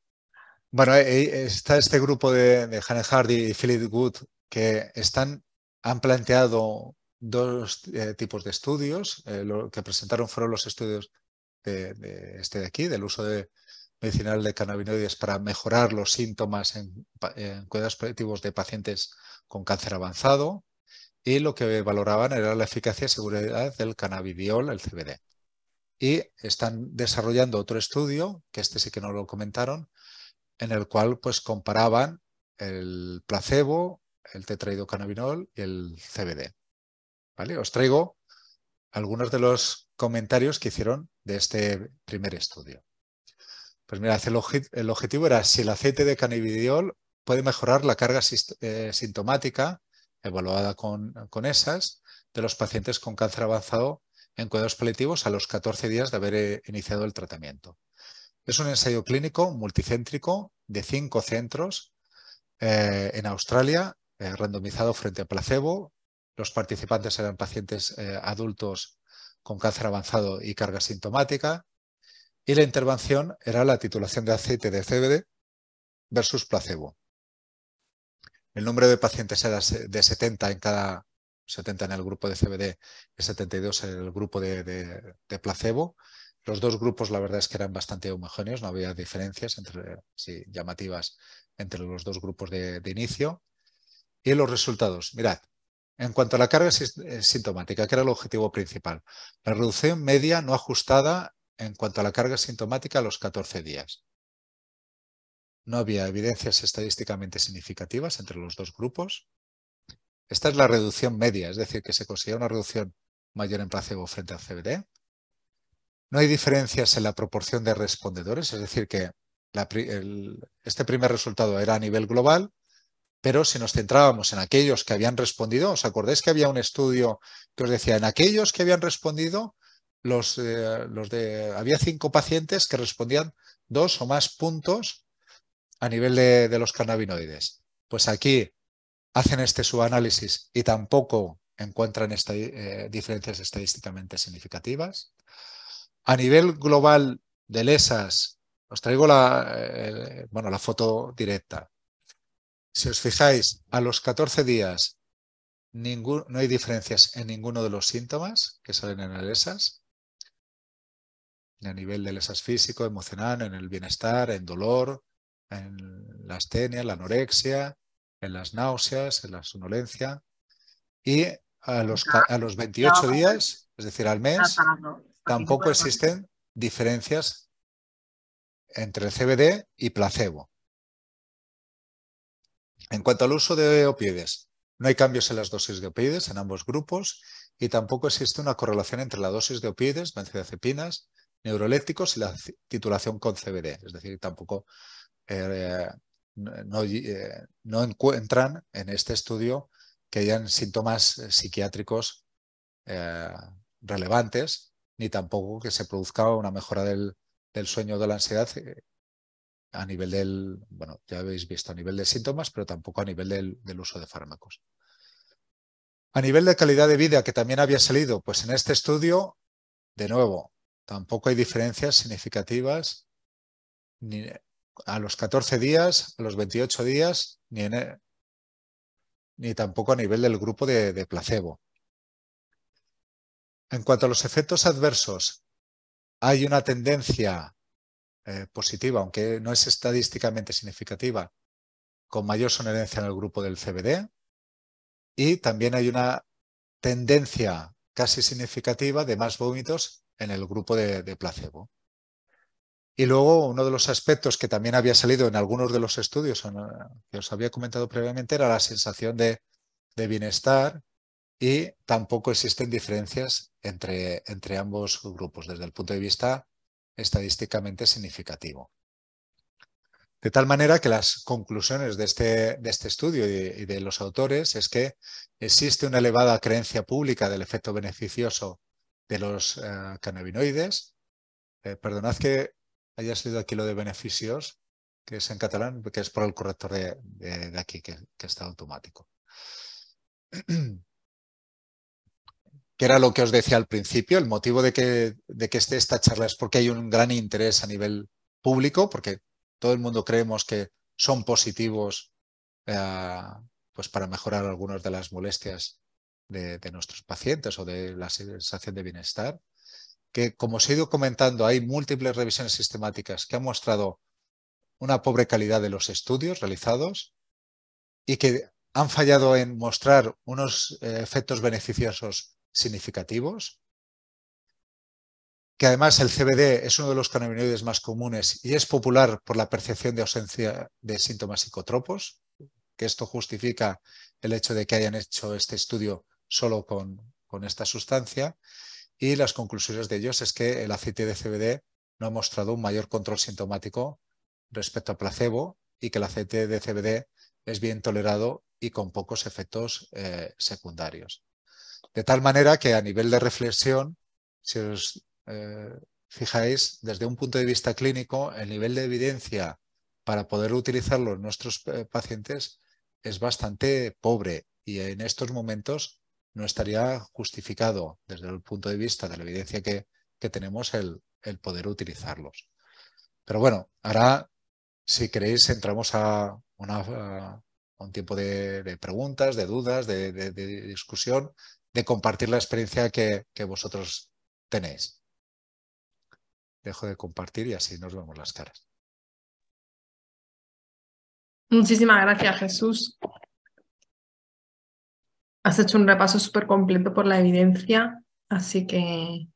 Bueno, eh, está este grupo de, de Hannah Hardy y Philip Good que están, han planteado dos tipos de estudios. lo que presentaron fueron los estudios de, este de aquí, del uso de, medicinal de cannabinoides para mejorar los síntomas en, cuidados paliativos de pacientes con cáncer avanzado y lo que valoraban era la eficacia y seguridad del cannabidiol, el CBD. Y están desarrollando otro estudio, que este sí que no lo comentaron, en el cual pues comparaban el placebo, el tetraidocannabinol y el CBD. ¿Vale? Os traigo algunos de los comentarios que hicieron de este primer estudio. Pues mira, el, objetivo era si el aceite de cannabidiol puede mejorar la carga eh, sintomática, evaluada con, esas, de los pacientes con cáncer avanzado en cuidados paliativos a los 14 días de haber eh, iniciado el tratamiento. Es un ensayo clínico multicéntrico de cinco centros eh, en Australia, randomizado frente a placebo. Los participantes eran pacientes adultos con cáncer avanzado y carga sintomática y la intervención era la titulación de aceite de CBD versus placebo. El número de pacientes era de 70 en cada 70 en el grupo de CBD y 72 en el grupo de, placebo. Los dos grupos, la verdad es que eran bastante homogéneos, no había diferencias entre, llamativas entre los dos grupos de inicio. Y los resultados, mirad, en cuanto a la carga eh, sintomática, que era el objetivo principal, la reducción media no ajustada en cuanto a la carga sintomática a los 14 días. No había evidencias estadísticamente significativas entre los dos grupos. Esta es la reducción media, es decir, que se consiguió una reducción mayor en placebo frente al CBD. No hay diferencias en la proporción de respondedores, es decir, que este primer resultado era a nivel global, pero si nos centrábamos en aquellos que habían respondido, ¿os acordáis que había un estudio que os decía, en aquellos que habían respondido, eh, los, de, había cinco pacientes que respondían dos o más puntos a nivel de, los cannabinoides. Pues aquí hacen este subanálisis y tampoco encuentran eh, diferencias estadísticamente significativas. A nivel global de lesas, os traigo la, bueno, la foto directa. Si os fijáis, a los 14 días no hay diferencias en ninguno de los síntomas que salen en las lesas a nivel del esas físico, emocional, en el bienestar, en dolor, en la astenia, la anorexia, en las náuseas, en la sonolencia. Y a pues los, a los 28 días, es decir, al mes, tampoco existen diferencias entre el CBD y placebo. En cuanto al uso de opioides, no hay cambios en las dosis de opioides en ambos grupos y tampoco existe una correlación entre la dosis de opioides, benzodiazepinas, neuroeléctricos y la titulación con CBD, es decir, tampoco eh, no, eh, encuentran en este estudio que hayan síntomas eh, psiquiátricos relevantes, ni tampoco que se produzca una mejora del, sueño o de la ansiedad a nivel del, bueno, ya habéis visto, a nivel de síntomas, pero tampoco a nivel del, del uso de fármacos. A nivel de calidad de vida, que también había salido, pues en este estudio, de nuevo, Tampoco hay diferencias significativas ni a los 14 días, a los 28 días, ni, e, ni tampoco a nivel del grupo de, placebo. En cuanto a los efectos adversos, hay una tendencia eh, positiva, aunque no es estadísticamente significativa, con mayor sonerencia en el grupo del CBD. Y también hay una tendencia casi significativa de más vómitos en el grupo de, placebo. Y luego uno de los aspectos que también había salido en algunos de los estudios que os había comentado previamente era la sensación de, bienestar y tampoco existen diferencias entre, entre ambos grupos desde el punto de vista estadísticamente significativo. De tal manera que las conclusiones de este, de este estudio y de los autores es que existe una elevada creencia pública del efecto beneficioso de los eh, cannabinoides. Eh, perdonad que haya sido aquí lo de beneficios, que es en catalán, que es por el corrector de, aquí, que, está automático. que era lo que os decía al principio, el motivo de que, de que esté esta charla es porque hay un gran interés a nivel público, porque todo el mundo creemos que son positivos eh, pues para mejorar algunas de las molestias de, nuestros pacientes o de la sensación de bienestar, que como os he ido comentando, hay múltiples revisiones sistemáticas que han mostrado una pobre calidad de los estudios realizados y que han fallado en mostrar unos eh, efectos beneficiosos significativos, que además el CBD es uno de los cannabinoides más comunes y es popular por la percepción de ausencia de síntomas psicotropos, que esto justifica el hecho de que hayan hecho este estudio solo con, esta sustancia y las conclusiones de ellos es que el aceite de CBD no ha mostrado un mayor control sintomático respecto a placebo y que el aceite de CBD es bien tolerado y con pocos efectos eh, secundarios. De tal manera que a nivel de reflexión, si os eh, fijáis, desde un punto de vista clínico, el nivel de evidencia para poder utilizarlo en nuestros eh, pacientes es bastante pobre y en estos momentos no estaría justificado desde el punto de vista de la evidencia que, tenemos el, poder utilizarlos. Pero bueno, ahora, si queréis, entramos a, una, un tiempo de, preguntas, de dudas, de, discusión, de compartir la experiencia que, que vosotros tenéis. Dejo de compartir y así nos vemos las caras. Muchísimas gracias, Jesús. Has hecho un repaso súper completo por la evidencia, así que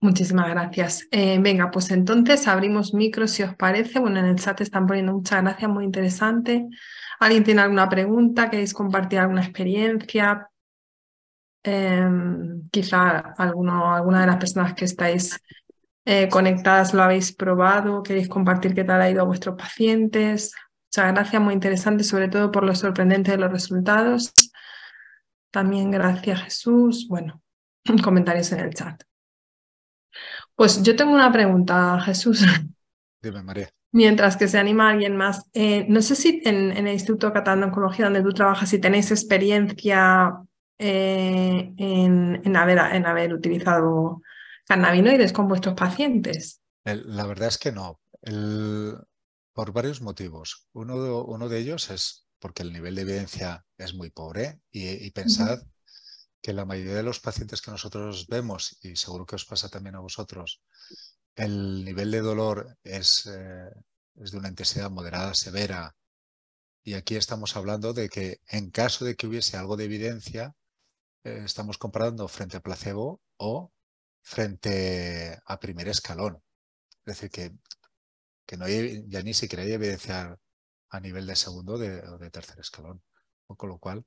Muchísimas gracias. Eh, venga, pues entonces abrimos micro si os parece. Bueno, en el chat están poniendo muchas gracias, muy interesante. ¿Alguien tiene alguna pregunta? ¿Queréis compartir alguna experiencia? Em, quizá alguna de las personas que estáis eh, conectadas lo habéis probado. ¿Queréis compartir qué tal ha ido a vuestros pacientes? Gracias, gracias, muy interesante, sobre todo por lo sorprendente de los resultados. También gracias Jesús. Bueno, comentarios en el chat. Pues yo tengo una pregunta, Jesús. Dime, María. Mientras que se anima alguien más, eh, no sé si en, el Instituto Catalán de Oncología donde tú trabajas, si tenéis experiencia eh, en, haber, utilizado cannabinoides con vuestros pacientes. la verdad es que no. El, por varios motivos. Uno de, ellos es porque el nivel de evidencia es muy pobre y, pensad que la mayoría de los pacientes que nosotros vemos, y seguro que os pasa también a vosotros, el nivel de dolor es, eh, de una intensidad moderada, severa. Y aquí estamos hablando de que en caso de que hubiese algo de evidencia, eh, estamos comparando frente a placebo o frente a primer escalón. Es decir, que que no hay, ya ni siquiera hay evidencia a nivel de segundo o de tercer escalón. Con lo cual,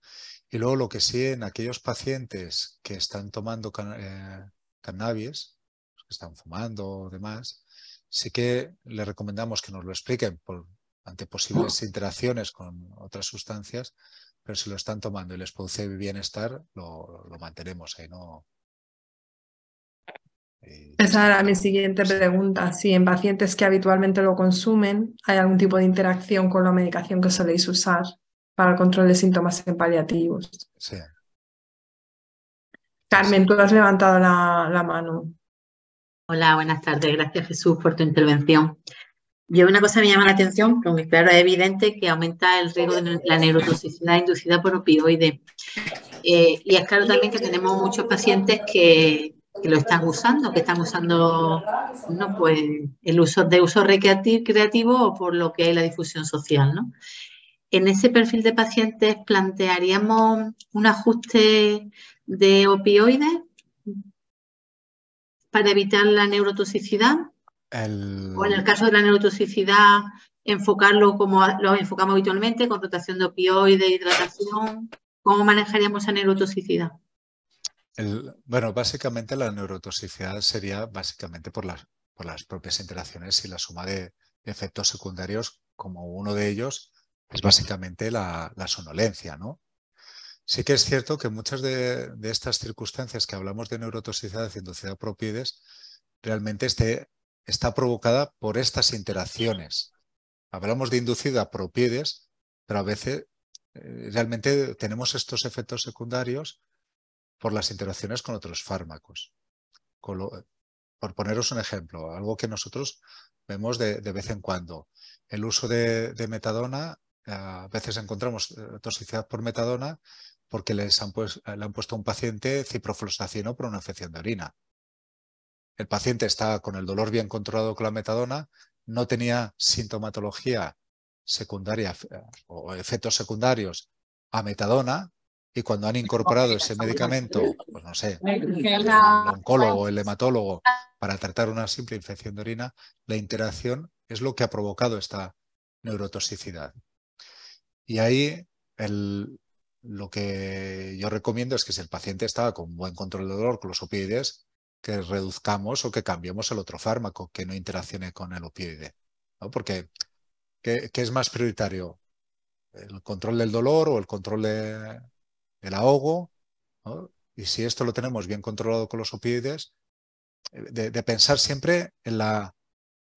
y luego lo que sí en aquellos pacientes que están tomando eh, cannabis, pues, que están fumando o demás, sí que le recomendamos que nos lo expliquen ante posibles interacciones con otras sustancias, pero si lo están tomando y les produce bienestar, lo, lo mantenemos. Ahí no, eh, Esa era mi siguiente pregunta. Si en pacientes que habitualmente lo consumen, ¿hay algún tipo de interacción con la medicación que soléis usar para el control de síntomas paliativos? Carmen, tú has levantado la, mano. Hola, buenas tardes. Gracias Jesús por tu intervención. Yo una cosa me llama la atención, porque claro, es evidente que aumenta el riesgo de la neurotoxicidad inducida por opioides. Eh, y es claro también que tenemos muchos pacientes que, que lo están usando, que están usando ¿no? pues el uso de uso creativo o por lo que es la difusión social. ¿no? En ese perfil de pacientes plantearíamos un ajuste de opioides para evitar la neurotoxicidad. O en el caso de la neurotoxicidad, enfocarlo como lo enfocamos habitualmente, con rotación de opioides, hidratación. ¿Cómo manejaríamos la neurotoxicidad? bueno, básicamente la neurotoxicidad sería básicamente por las, por las propias interacciones y la suma de efectos secundarios, como uno de ellos es básicamente la, sonolencia, ¿no? Sí que es cierto que muchas de, estas circunstancias que hablamos de neurotoxicidad inducida a propiedades realmente este, está provocada por estas interacciones. Hablamos de inducida propiedades, pero a veces eh, realmente tenemos estos efectos secundarios por las interacciones con otros fármacos. por poneros un ejemplo, algo que nosotros vemos de, vez en cuando. El uso de, metadona, a veces encontramos eh, toxicidad por metadona porque pues, eh, le han puesto a un paciente ciprofloxacino por una infección de orina. El paciente está con el dolor bien controlado con la metadona, no tenía sintomatología secundaria eh, o efectos secundarios a metadona, y cuando han pues, incorporado ese medicamento, pues no sé, el oncólogo, el hematólogo, para tratar una simple infección de orina, la interacción es lo que ha provocado esta neurotoxicidad. Y ahí lo que yo recomiendo es que si el paciente estaba con buen control de dolor, con los opioides, que reduzcamos o que cambiemos el otro fármaco que no interaccione con el opioide. ¿no? Porque, ¿qué, ¿qué es más prioritario? ¿El control del dolor o el control de, el ahogo, y si esto lo tenemos bien controlado con los opioides, eh, de, pensar siempre en, la,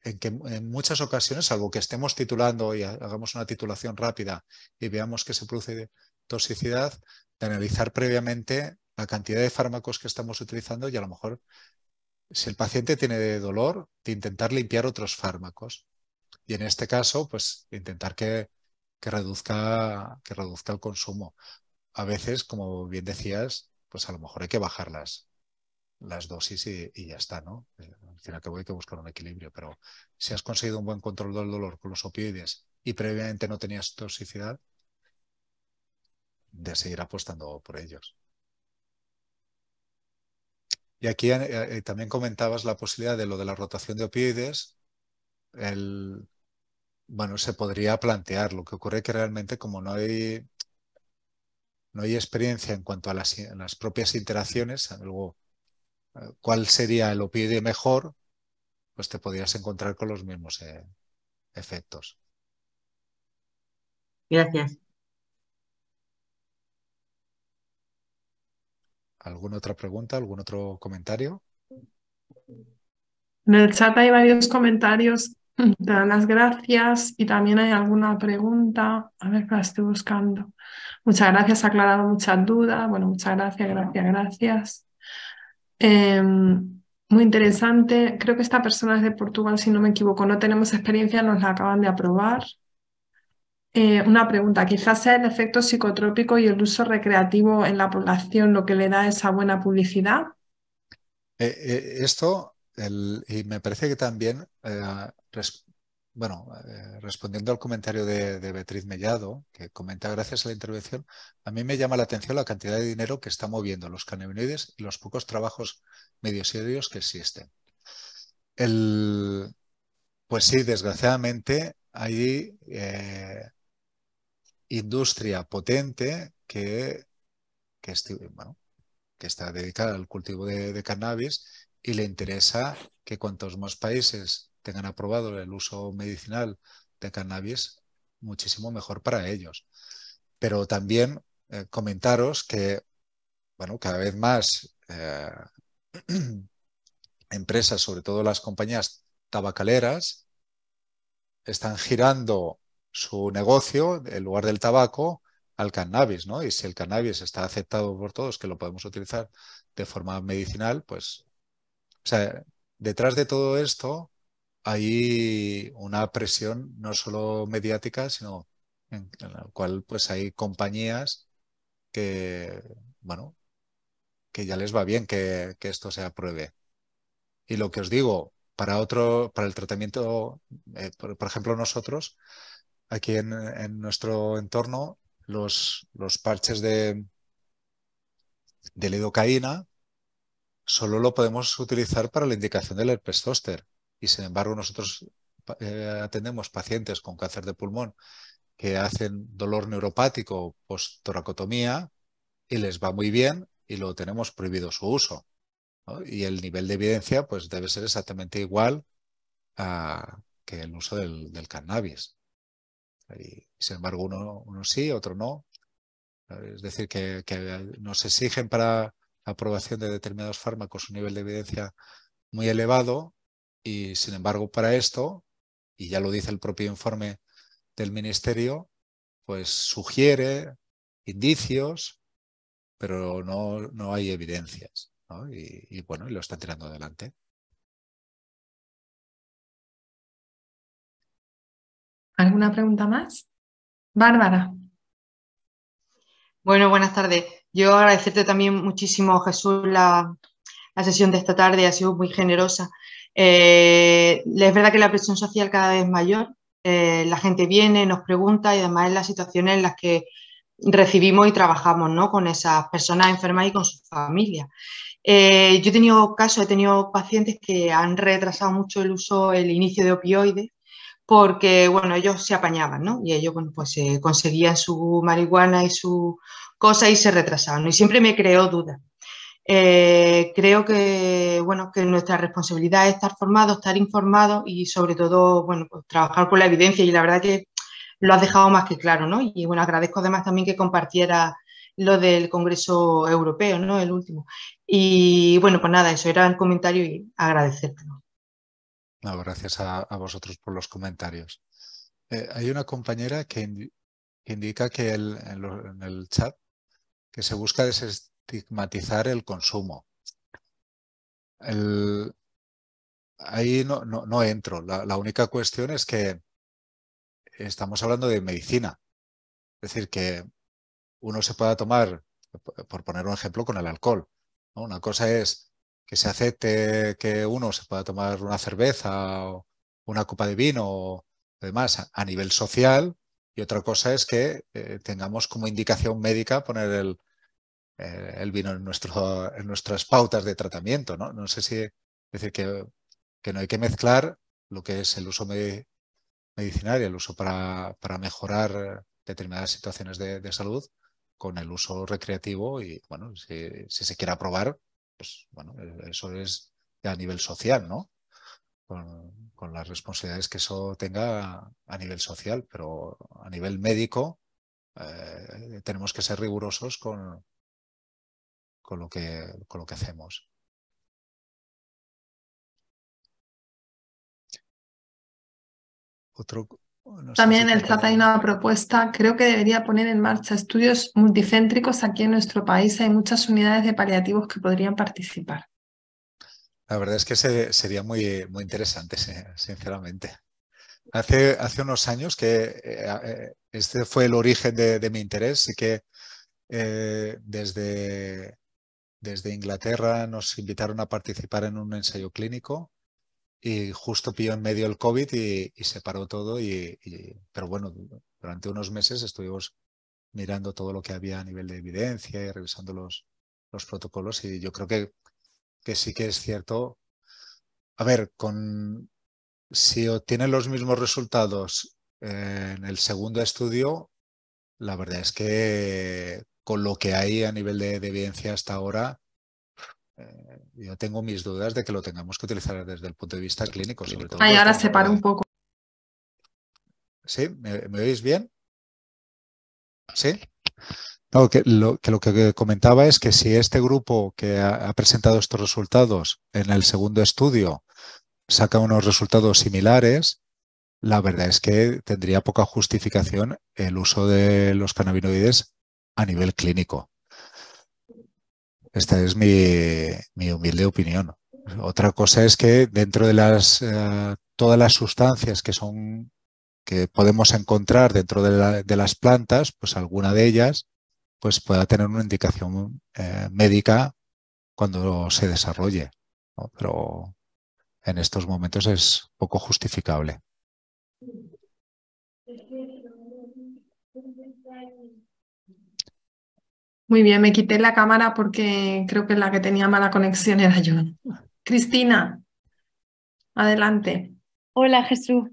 en que en muchas ocasiones, algo que estemos titulando y hagamos una titulación rápida y veamos que se produce toxicidad, de analizar previamente la cantidad de fármacos que estamos utilizando y a lo mejor si el paciente tiene dolor, de intentar limpiar otros fármacos. Y en este caso, pues intentar que, que, reduzca, que reduzca el consumo a veces, como bien decías, pues a lo mejor hay que bajar las, dosis y, ya está, ¿no? Eh, al final que voy hay que buscar un equilibrio, pero si has conseguido un buen control del dolor con los opioides y previamente no tenías toxicidad, de seguir apostando por ellos. Y aquí eh, eh, también comentabas la posibilidad de lo de la rotación de opioides. El, bueno, se podría plantear. Lo que ocurre que realmente como no hay no hay experiencia en cuanto a las, propias interacciones, algo, eh, cuál sería el opide mejor, pues te podrías encontrar con los mismos eh, efectos. Gracias. ¿Alguna otra pregunta? ¿Algún otro comentario? En el chat hay varios comentarios Te las gracias y también hay alguna pregunta. A ver, la estoy buscando. Muchas gracias, ha aclarado muchas dudas. Bueno, muchas gracias, gracias, gracias. Em, muy interesante. Creo que esta persona es de Portugal, si no me equivoco. No tenemos experiencia, nos la acaban de aprobar. Eh, una pregunta, quizás sea el efecto psicotrópico y el uso recreativo en la población lo que le da esa buena publicidad. Eh, eh, esto y me parece que también, eh, bueno, eh, respondiendo al comentario de, Beatriz Mellado, que comenta gracias a la intervención, a mí me llama la atención la cantidad de dinero que está moviendo los cannabinoides y los pocos trabajos medio serios que existen. pues sí, desgraciadamente hay eh, industria potente que, que, está dedicada al cultivo de cannabis y le interesa que cuantos más países tengan aprobado el uso medicinal de cannabis, muchísimo mejor para ellos. Pero también eh, comentaros que, bueno, cada vez más eh, empresas, sobre todo las compañías tabacaleras, están girando su negocio, en lugar del tabaco, al cannabis, ¿no? Y si el cannabis está aceptado por todos, que lo podemos utilizar de forma medicinal, pues o sea, detrás de todo esto hay una presión no solo mediática, sino en, la cual pues hay compañías que, bueno, que ya les va bien que, esto se apruebe. Y lo que os digo, para otro, para el tratamiento, eh, por, ejemplo, nosotros, aquí en, nuestro entorno, los, los parches de, de lidocaína solo lo podemos utilizar para la indicación del herpes zóster. Y sin embargo, nosotros eh, atendemos pacientes con cáncer de pulmón que hacen dolor neuropático post-toracotomía y les va muy bien y lo tenemos prohibido su uso. Y el nivel de evidencia pues, debe ser exactamente igual a, que el uso del, cannabis. Y, sin embargo, uno, sí, otro no. Es decir, que, que nos exigen para aprobación de determinados fármacos un nivel de evidencia muy elevado y, sin embargo, para esto, y ya lo dice el propio informe del Ministerio, pues sugiere indicios, pero no, hay evidencias. Y, bueno, y lo están tirando adelante. ¿Alguna pregunta más? Bárbara. Bueno, buenas tardes. Yo agradecerte también muchísimo, Jesús, la, sesión de esta tarde, ha sido muy generosa. Eh, es verdad que la presión social cada vez es mayor, eh, la gente viene, nos pregunta y además es la situación en las que recibimos y trabajamos con esas personas enfermas y con sus familias. Eh, yo he tenido casos, he tenido pacientes que han retrasado mucho el uso, el inicio de opioides, porque bueno, ellos se apañaban, Y ellos bueno, pues conseguían su marihuana y su cosas y se retrasaban. Y siempre me creó duda eh, creo que, bueno, que nuestra responsabilidad es estar formados, estar informados y sobre todo, bueno, pues, trabajar con la evidencia y la verdad que lo has dejado más que claro, ¿no? Y bueno, agradezco además también que compartiera lo del Congreso Europeo, ¿no? El último. Y bueno, pues nada, eso era el comentario y agradecerte. gracias a, vosotros por los comentarios. Eh, hay una compañera que, indica que el, en, el chat que se busca desestigmatizar el consumo. Ahí no, entro. La, única cuestión es que estamos hablando de medicina. Es decir, que uno se pueda tomar, por poner un ejemplo, con el alcohol. Una cosa es que se acepte que uno se pueda tomar una cerveza o una copa de vino o demás a nivel social, y otra cosa es que eh, tengamos como indicación médica poner el, eh, el vino en, nuestro, en, nuestras pautas de tratamiento. No, no sé si decir que, no hay que mezclar lo que es el uso medicinal y el uso para, mejorar determinadas situaciones de, salud con el uso recreativo y bueno, si, se quiere aprobar, pues bueno, e-, eso es a nivel social, ¿no? con las responsabilidades que eso tenga a nivel social, pero a nivel médico eh, tenemos que ser rigurosos con, con, lo que, con lo que hacemos. Otro, en También el trata hay una propuesta, creo que debería poner en marcha estudios multicéntricos aquí en nuestro país. Hay muchas unidades de paliativos que podrían participar. La verdad es que sería muy, muy interesante, sinceramente. Hace, hace unos años que eh, eh, este fue el origen de, mi interés y que eh, desde, desde Inglaterra nos invitaron a participar en un ensayo clínico y justo pilló en medio el COVID y, se paró todo. pero bueno, durante unos meses estuvimos mirando todo lo que había a nivel de evidencia y revisando los, los protocolos y yo creo que que sí que es cierto. A ver, con, si obtienen los mismos resultados eh, en el segundo estudio, la verdad es que con lo que hay a nivel de, evidencia hasta ahora, eh, yo tengo mis dudas de que lo tengamos que utilizar desde el punto de vista clínico. Sobre todo ahora se para un poco. ¿Sí? ¿Me, ¿Me, oís bien? ¿Sí? que lo, que lo, que comentaba es que si este grupo que ha, presentado estos resultados en el segundo estudio saca unos resultados similares, la verdad es que tendría poca justificación el uso de los cannabinoides a nivel clínico. Esta es mi, humilde opinión. Otra cosa es que dentro de las eh, todas las sustancias que son que podemos encontrar dentro de, de las plantas, pues alguna de ellas pues pueda tener una indicación eh, médica cuando se desarrolle. Pero en estos momentos es poco justificable. Muy bien, me quité la cámara porque creo que la que tenía mala conexión era yo. Cristina, adelante. Hola Jesús.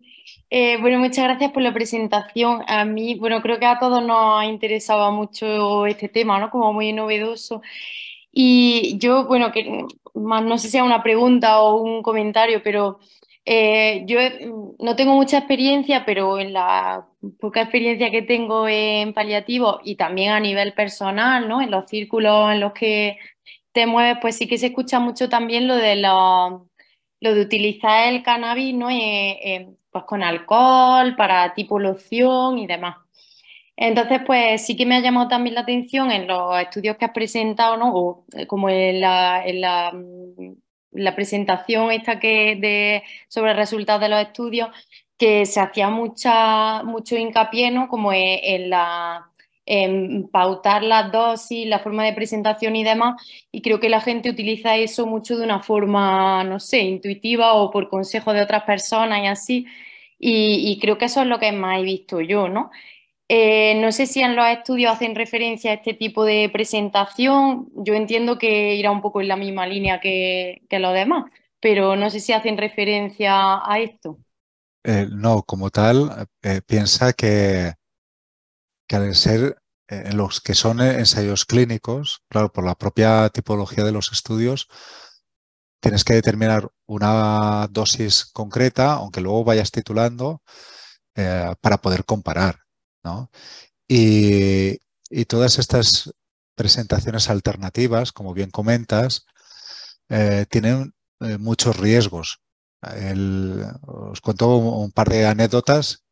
Eh, bueno, muchas gracias por la presentación. A mí, bueno, creo que a todos nos ha interesado mucho este tema, ¿no? Como muy novedoso. Y yo, bueno, que no sé si es una pregunta o un comentario, pero eh, yo mm, no tengo mucha experiencia, pero en la poca experiencia que tengo en paliativo y también a nivel personal, ¿no? En los círculos en los que te mueves, pues sí que se escucha mucho también lo de lo de utilizar el cannabis ¿no? Eh, pues con alcohol, para tipo loción y demás. Entonces, pues sí que me ha llamado también la atención en los estudios que has presentado, ¿no? Eh, como en mm, la, presentación esta que de, sobre resultados de los estudios, que se hacía mucha, mucho hincapié, ¿no? Como e, en la Em, pautar las dosis, la forma de presentación y demás. Y creo que la gente utiliza eso mucho de una forma, no sé, intuitiva o por consejo de otras personas y así. Y, creo que eso es lo que más he visto yo, ¿no? Eh, no sé si en los estudios hacen referencia a este tipo de presentación. Yo entiendo que irá un poco en la misma línea que, que los demás, pero no sé si hacen referencia a esto. Eh, no, como tal, eh, piensa que que al ser en eh, los que son eh, ensayos clínicos, claro, por la propia tipología de los estudios, tienes que determinar una dosis concreta, aunque luego vayas titulando, eh, para poder comparar. Y, todas estas presentaciones alternativas, como bien comentas, tienen muchos riesgos. os cuento un par de anécdotas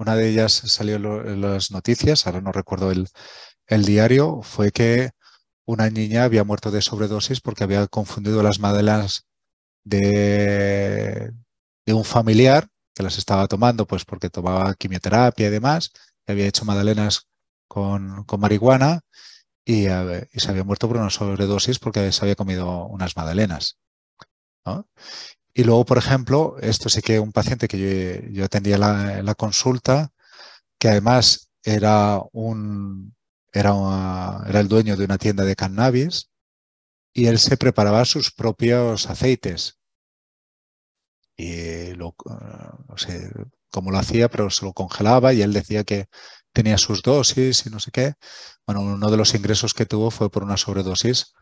una de ellas salió en las noticias, ahora no recuerdo el, diario, fue que una niña había muerto de sobredosis porque había confundido las magdalenas de, un familiar que las estaba tomando, pues porque tomaba quimioterapia y demás, y había hecho magdalenas con, marihuana y, eh, y, se había muerto por una sobredosis porque se había comido unas magdalenas. ¿no? Y luego, por ejemplo, esto sí que un paciente que yo, atendía la, la consulta, que además era un era, era, el dueño de una tienda de cannabis y él se preparaba sus propios aceites. Y lo, no sé cómo lo hacía, pero se lo congelaba y él decía que tenía sus dosis y no sé qué. Bueno, uno de los ingresos que tuvo fue por una sobredosis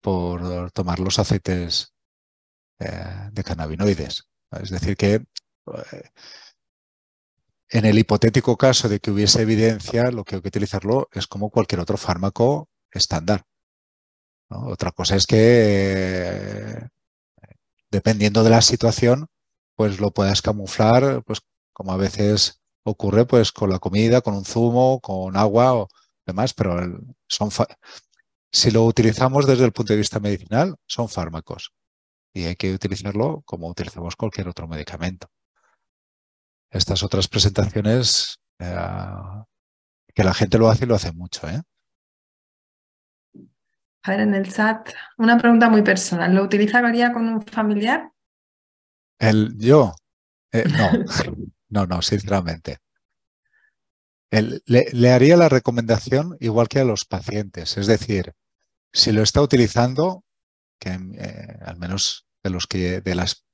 por tomar los aceites eh, de cannabinoides. Es decir, que eh, en el hipotético caso de que hubiese evidencia, lo que hay que utilizarlo es como cualquier otro fármaco estándar. Otra cosa es que, eh, dependiendo de la situación, pues lo puedas camuflar, pues como a veces ocurre, pues con la comida, con un zumo, con agua o demás, pero son si lo utilizamos desde el punto de vista medicinal, son fármacos y hay que utilizarlo como utilizamos cualquier otro medicamento. Estas otras presentaciones ah, que la gente lo hace y lo hace mucho. ¿eh? A ver, en el chat, una pregunta muy personal. ¿Lo utilizaría con un familiar? El yo. Eh, no, no, no, sinceramente. le, haría la recomendación igual que a los pacientes. Es decir, si lo está utilizando, que eh, al menos de los que de las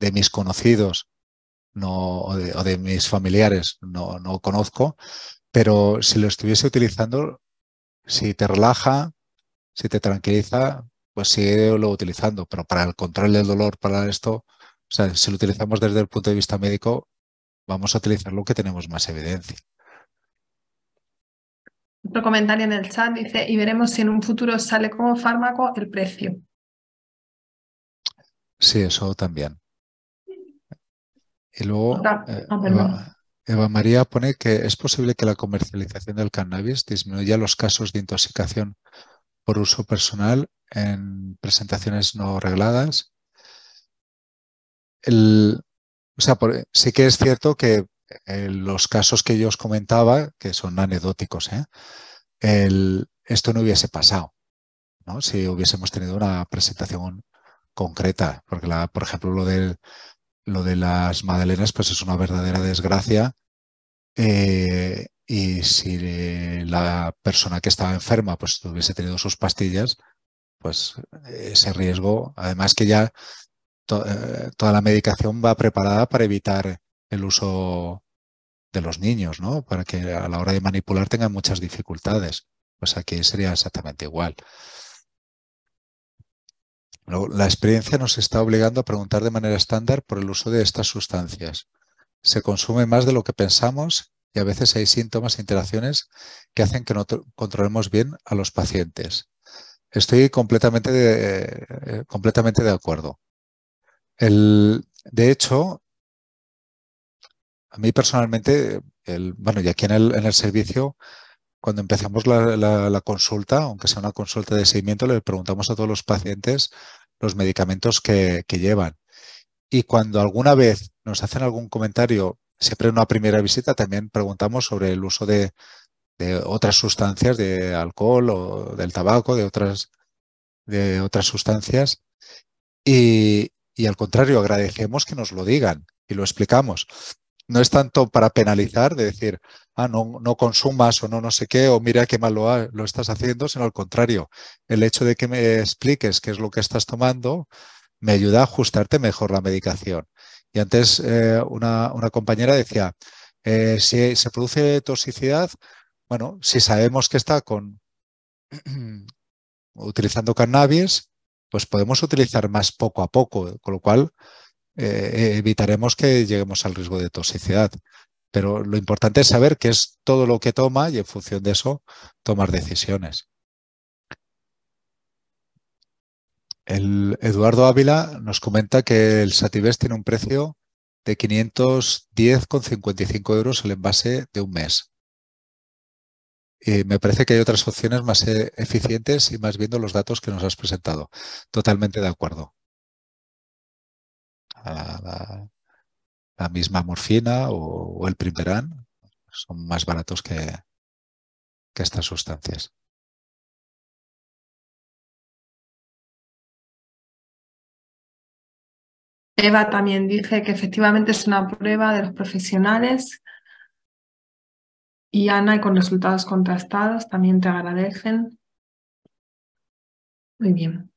de mis conocidos no, o, de, mis familiares no, conozco, pero si lo estuviese utilizando, si te relaja, si te tranquiliza, pues sigue lo utilizando, pero para el control del dolor, para esto, o sea, si lo utilizamos desde el punto de vista médico, vamos a utilizar lo que tenemos más evidencia. Otro comentario en el chat dice, y veremos si en un futuro sale como fármaco el precio. Sí, eso también. Y luego, ah, eh, ah, Eva, María pone que es posible que la comercialización del cannabis disminuya los casos de intoxicación por uso personal en presentaciones no regladas. o sea, sí que es cierto que eh, los casos que yo os comentaba, que son anecdóticos, ¿eh? El, esto no hubiese pasado ¿no? si hubiésemos tenido una presentación concreta porque la, por ejemplo lo del, lo de las madalenas pues es una verdadera desgracia eh, y si eh, la persona que estaba enferma pues hubiese tenido sus pastillas, pues ese riesgo, además que ya eh, toda la medicación va preparada para evitar el uso de los niños, ¿no? Para que a la hora de manipular tengan muchas dificultades. Pues aquí sería exactamente igual. La experiencia nos está obligando a preguntar de manera estándar por el uso de estas sustancias. Se consume más de lo que pensamos y a veces hay síntomas e interacciones que hacen que no controlemos bien a los pacientes. Estoy completamente de, eh, completamente de acuerdo. de hecho, a mí personalmente, el, bueno, y aquí en el, en el servicio, cuando empezamos la, consulta, aunque sea una consulta de seguimiento, le preguntamos a todos los pacientes los medicamentos que, llevan. Y cuando alguna vez nos hacen algún comentario, siempre en una primera visita también preguntamos sobre el uso de, otras sustancias, de alcohol o del tabaco, de otras, de otras sustancias. y al contrario, agradecemos que nos lo digan y lo explicamos no es tanto para penalizar, de decir, ah, no, no consumas o no, no sé qué, o mira qué mal lo, lo estás haciendo, sino al contrario. El hecho de que me expliques qué es lo que estás tomando me ayuda a ajustarte mejor la medicación. Y antes eh, una, una, compañera decía, eh, si se produce toxicidad, bueno, si sabemos que está con utilizando cannabis, pues podemos utilizar más poco a poco, con lo cual eh, eh, evitaremos que lleguemos al riesgo de toxicidad. Pero lo importante es saber qué es todo lo que toma y en función de eso tomar decisiones. El Eduardo Ávila nos comenta que el Satives tiene un precio de 510,55 euros el envase de un mes. Y me parece que hay otras opciones más eh, eficientes y más viendo los datos que nos has presentado. Totalmente de acuerdo la, misma morfina o, el primerán, son más baratos que, que estas sustancias. Eva también dice que efectivamente es una prueba de los profesionales y Ana y con resultados contrastados también te agradecen. Muy bien.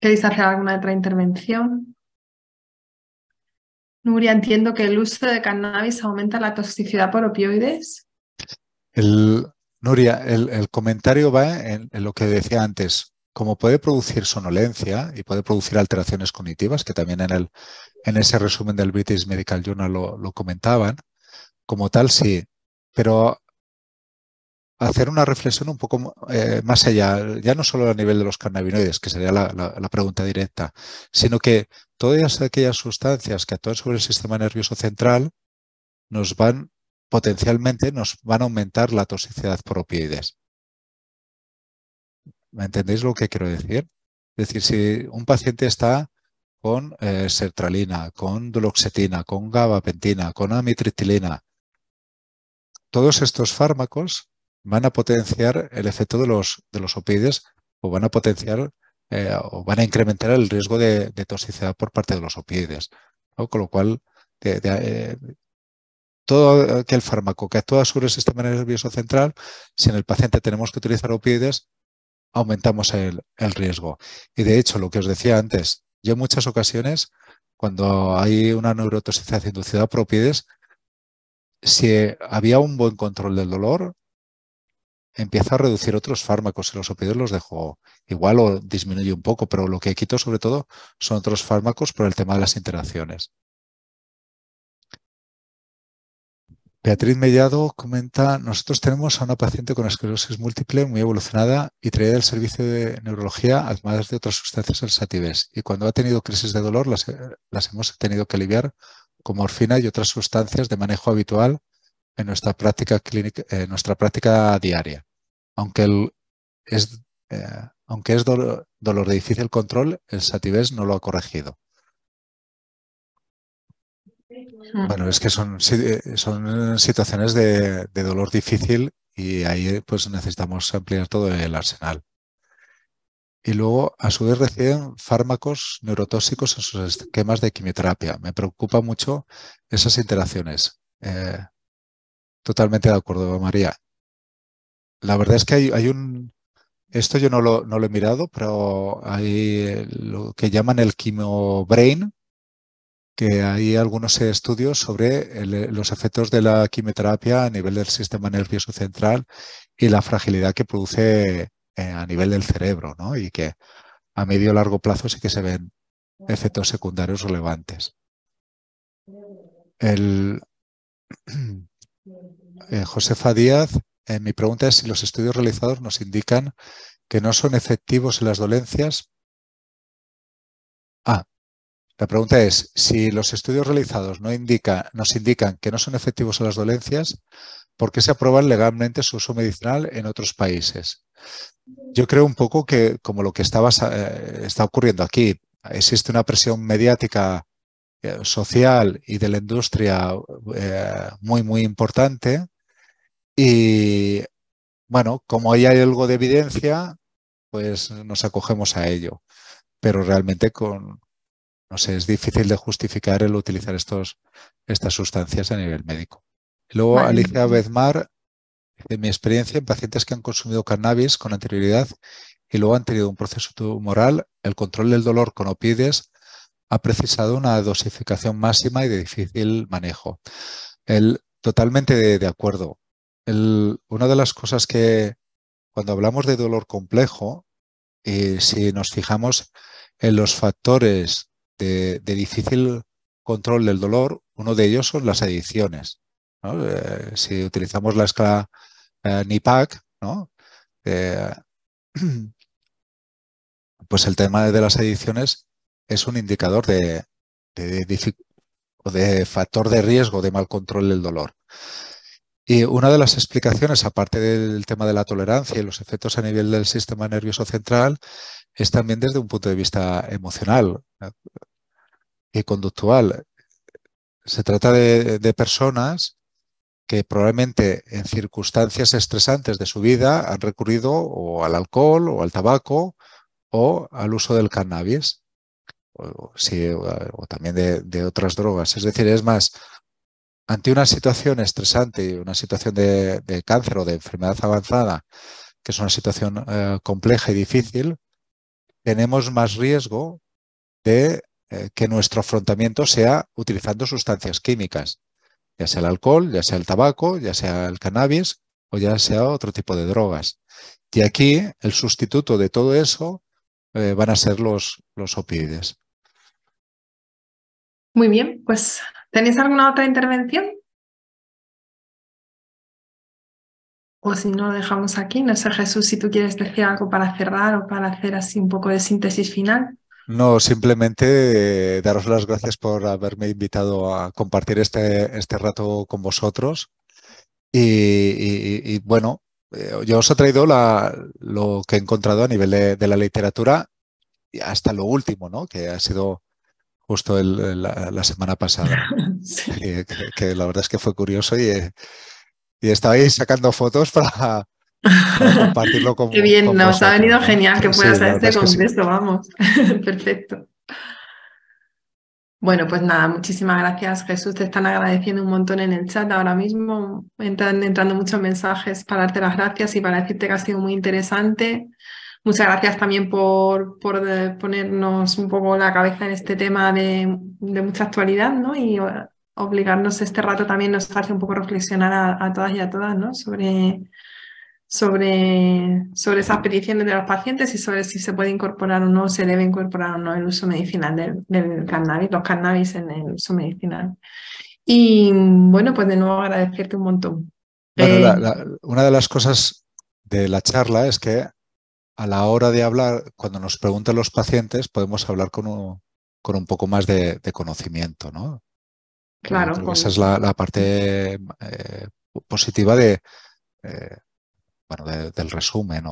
¿Queréis hacer alguna otra intervención? Nuria, entiendo que el uso de cannabis aumenta la toxicidad por opioides. El, Nuria, el, comentario va en, lo que decía antes. Como puede producir sonolencia y puede producir alteraciones cognitivas, que también en, el, en ese resumen del British Medical Journal lo comentaban, como tal sí, pero hacer una reflexión un poco eh, más allá, ya no solo a nivel de los cannabinoides, que sería la, pregunta directa, sino que todas aquellas sustancias que actúan sobre el sistema nervioso central nos van potencialmente nos van a aumentar la toxicidad por opioides. ¿Me entendéis lo que quiero decir? Es decir, si un paciente está con eh, sertralina, con duloxetina, con gabapentina, con amitriptilina, todos estos fármacos van a potenciar el efecto de los, de los opioides o van a potenciar eh, o van a incrementar el riesgo de, toxicidad por parte de los opioides. Con lo cual, eh, todo aquel eh, fármaco que actúa sobre el sistema nervioso central, si en el paciente tenemos que utilizar opioides, aumentamos el, el riesgo. Y de hecho, lo que os decía antes, yo en muchas ocasiones, cuando hay una neurotoxicidad inducida por opioides, si había un buen control del dolor, empieza a reducir otros fármacos. y Los opioides los dejo igual o disminuye un poco, pero lo que quito sobre todo son otros fármacos por el tema de las interacciones. Beatriz Mellado comenta, nosotros tenemos a una paciente con esclerosis múltiple muy evolucionada y traída del servicio de neurología, además de otras sustancias sensativas. Y cuando ha tenido crisis de dolor, las, eh, las hemos tenido que aliviar con morfina y otras sustancias de manejo habitual en nuestra práctica, clínica, en eh, nuestra práctica diaria. Aunque, es, eh, aunque es dolor, dolor de difícil control, el Sativés no lo ha corregido. Hmm. Bueno, es que son, eh, son situaciones de, dolor difícil y ahí pues necesitamos ampliar todo el arsenal. Y luego, a su vez, reciben fármacos neurotóxicos en sus esquemas de quimioterapia. Me preocupa mucho esas interacciones. Totalmente de acuerdo, María. La verdad es que hay, un... Esto yo no lo, no lo, he mirado, pero hay lo que llaman el quimio brain, que hay algunos estudios sobre los efectos de la quimioterapia a nivel del sistema nervioso central y la fragilidad que produce eh, a nivel del cerebro, ¿no? Y que a medio y largo plazo sí que se ven efectos secundarios relevantes. El, Eh, Josefa Díaz, eh, mi pregunta es si los estudios realizados nos indican que no son efectivos en las dolencias. Ah, la pregunta es si los estudios realizados no indica, nos indican que no son efectivos en las dolencias, ¿por qué se aprueba legalmente su uso medicinal en otros países? Yo creo un poco que como lo que está, eh, está ocurriendo aquí, existe una presión mediática social y de la industria muy, muy importante y bueno, como ahí hay algo de evidencia, pues nos acogemos a ello. Pero realmente con, no sé, es difícil de justificar el utilizar estos, estas sustancias a nivel médico. Luego, Alicia Bezmar, en mi experiencia en pacientes que han consumido cannabis con anterioridad y luego han tenido un proceso tumoral, el control del dolor con opides ha precisado una dosificación máxima y de difícil manejo. totalmente de acuerdo una de las cosas que cuando hablamos de dolor complejo, y eh, si nos fijamos en los factores de, difícil control del dolor, uno de ellos son las adicciones. Eh, si utilizamos la escala eh, NIPAC, pues el tema de las adicciones es un indicador de factor de riesgo de mal control del dolor. Y una de las explicaciones, aparte del tema de la tolerancia y los efectos a nivel del sistema nervioso central, es también desde un punto de vista emocional eh, y conductual. Se trata de, personas que probablemente en circunstancias estresantes de su vida han recurrido o al alcohol o al tabaco o al uso del cannabis o, también de, otras drogas. Es decir, es más, ante una situación estresante, una situación de, cáncer o de enfermedad avanzada, que es una situación eh, compleja y difícil, tenemos más riesgo de eh, que nuestro afrontamiento sea utilizando sustancias químicas, ya sea el alcohol, ya sea el tabaco, ya sea el cannabis o ya sea otro tipo de drogas. Y aquí el sustituto de todo eso eh, van a ser los, los opioides. Muy bien, pues ¿Tenéis alguna otra intervención? O si no, dejamos aquí. No sé, Jesús, si tú quieres decir algo para cerrar o para hacer así un poco de síntesis final. No, simplemente eh, daros las gracias por haberme invitado a compartir este, este rato con vosotros. Y, bueno, eh, yo os he traído lo que he encontrado a nivel de, de la literatura y hasta lo último, ¿no? que ha sido justo la, semana pasada, que, la verdad es que fue curioso y, estabais sacando fotos para, compartirlo con Qué bien, nos ha venido genial que puedas hacer este congreso, vamos, perfecto. Bueno, pues nada, muchísimas gracias Jesús, te están agradeciendo un montón en el chat ahora mismo, entran entrando muchos mensajes para darte las gracias y para decirte que ha sido muy interesante Muchas gracias también por, por eh, ponernos un poco la cabeza en este tema de, mucha actualidad, ¿no? Y eh, obligarnos este rato también nos hace un poco reflexionar a, todas y a todas, ¿no? Sobre, sobre, sobre esas peticiones de los pacientes y sobre si se puede incorporar o no, se debe incorporar o no el uso medicinal del, cannabis, los cannabis en el uso medicinal. Y bueno, pues de nuevo agradecerte un montón. Eh, una de las cosas de la charla es que a la hora de hablar, cuando nos preguntan los pacientes, podemos hablar con un, poco más de, conocimiento, Claro. Esa es la, parte eh, positiva de, eh, bueno, del resumen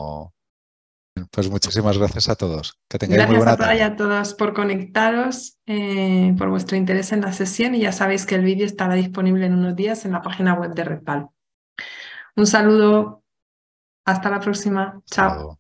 pues muchísimas gracias a todos. Que tengáis gracias buena a todas a todos por conectaros, eh, por vuestro interés en la sesión y ya sabéis que el vídeo estará disponible en unos días en la página web de Redpal. Un saludo, hasta la próxima, chao.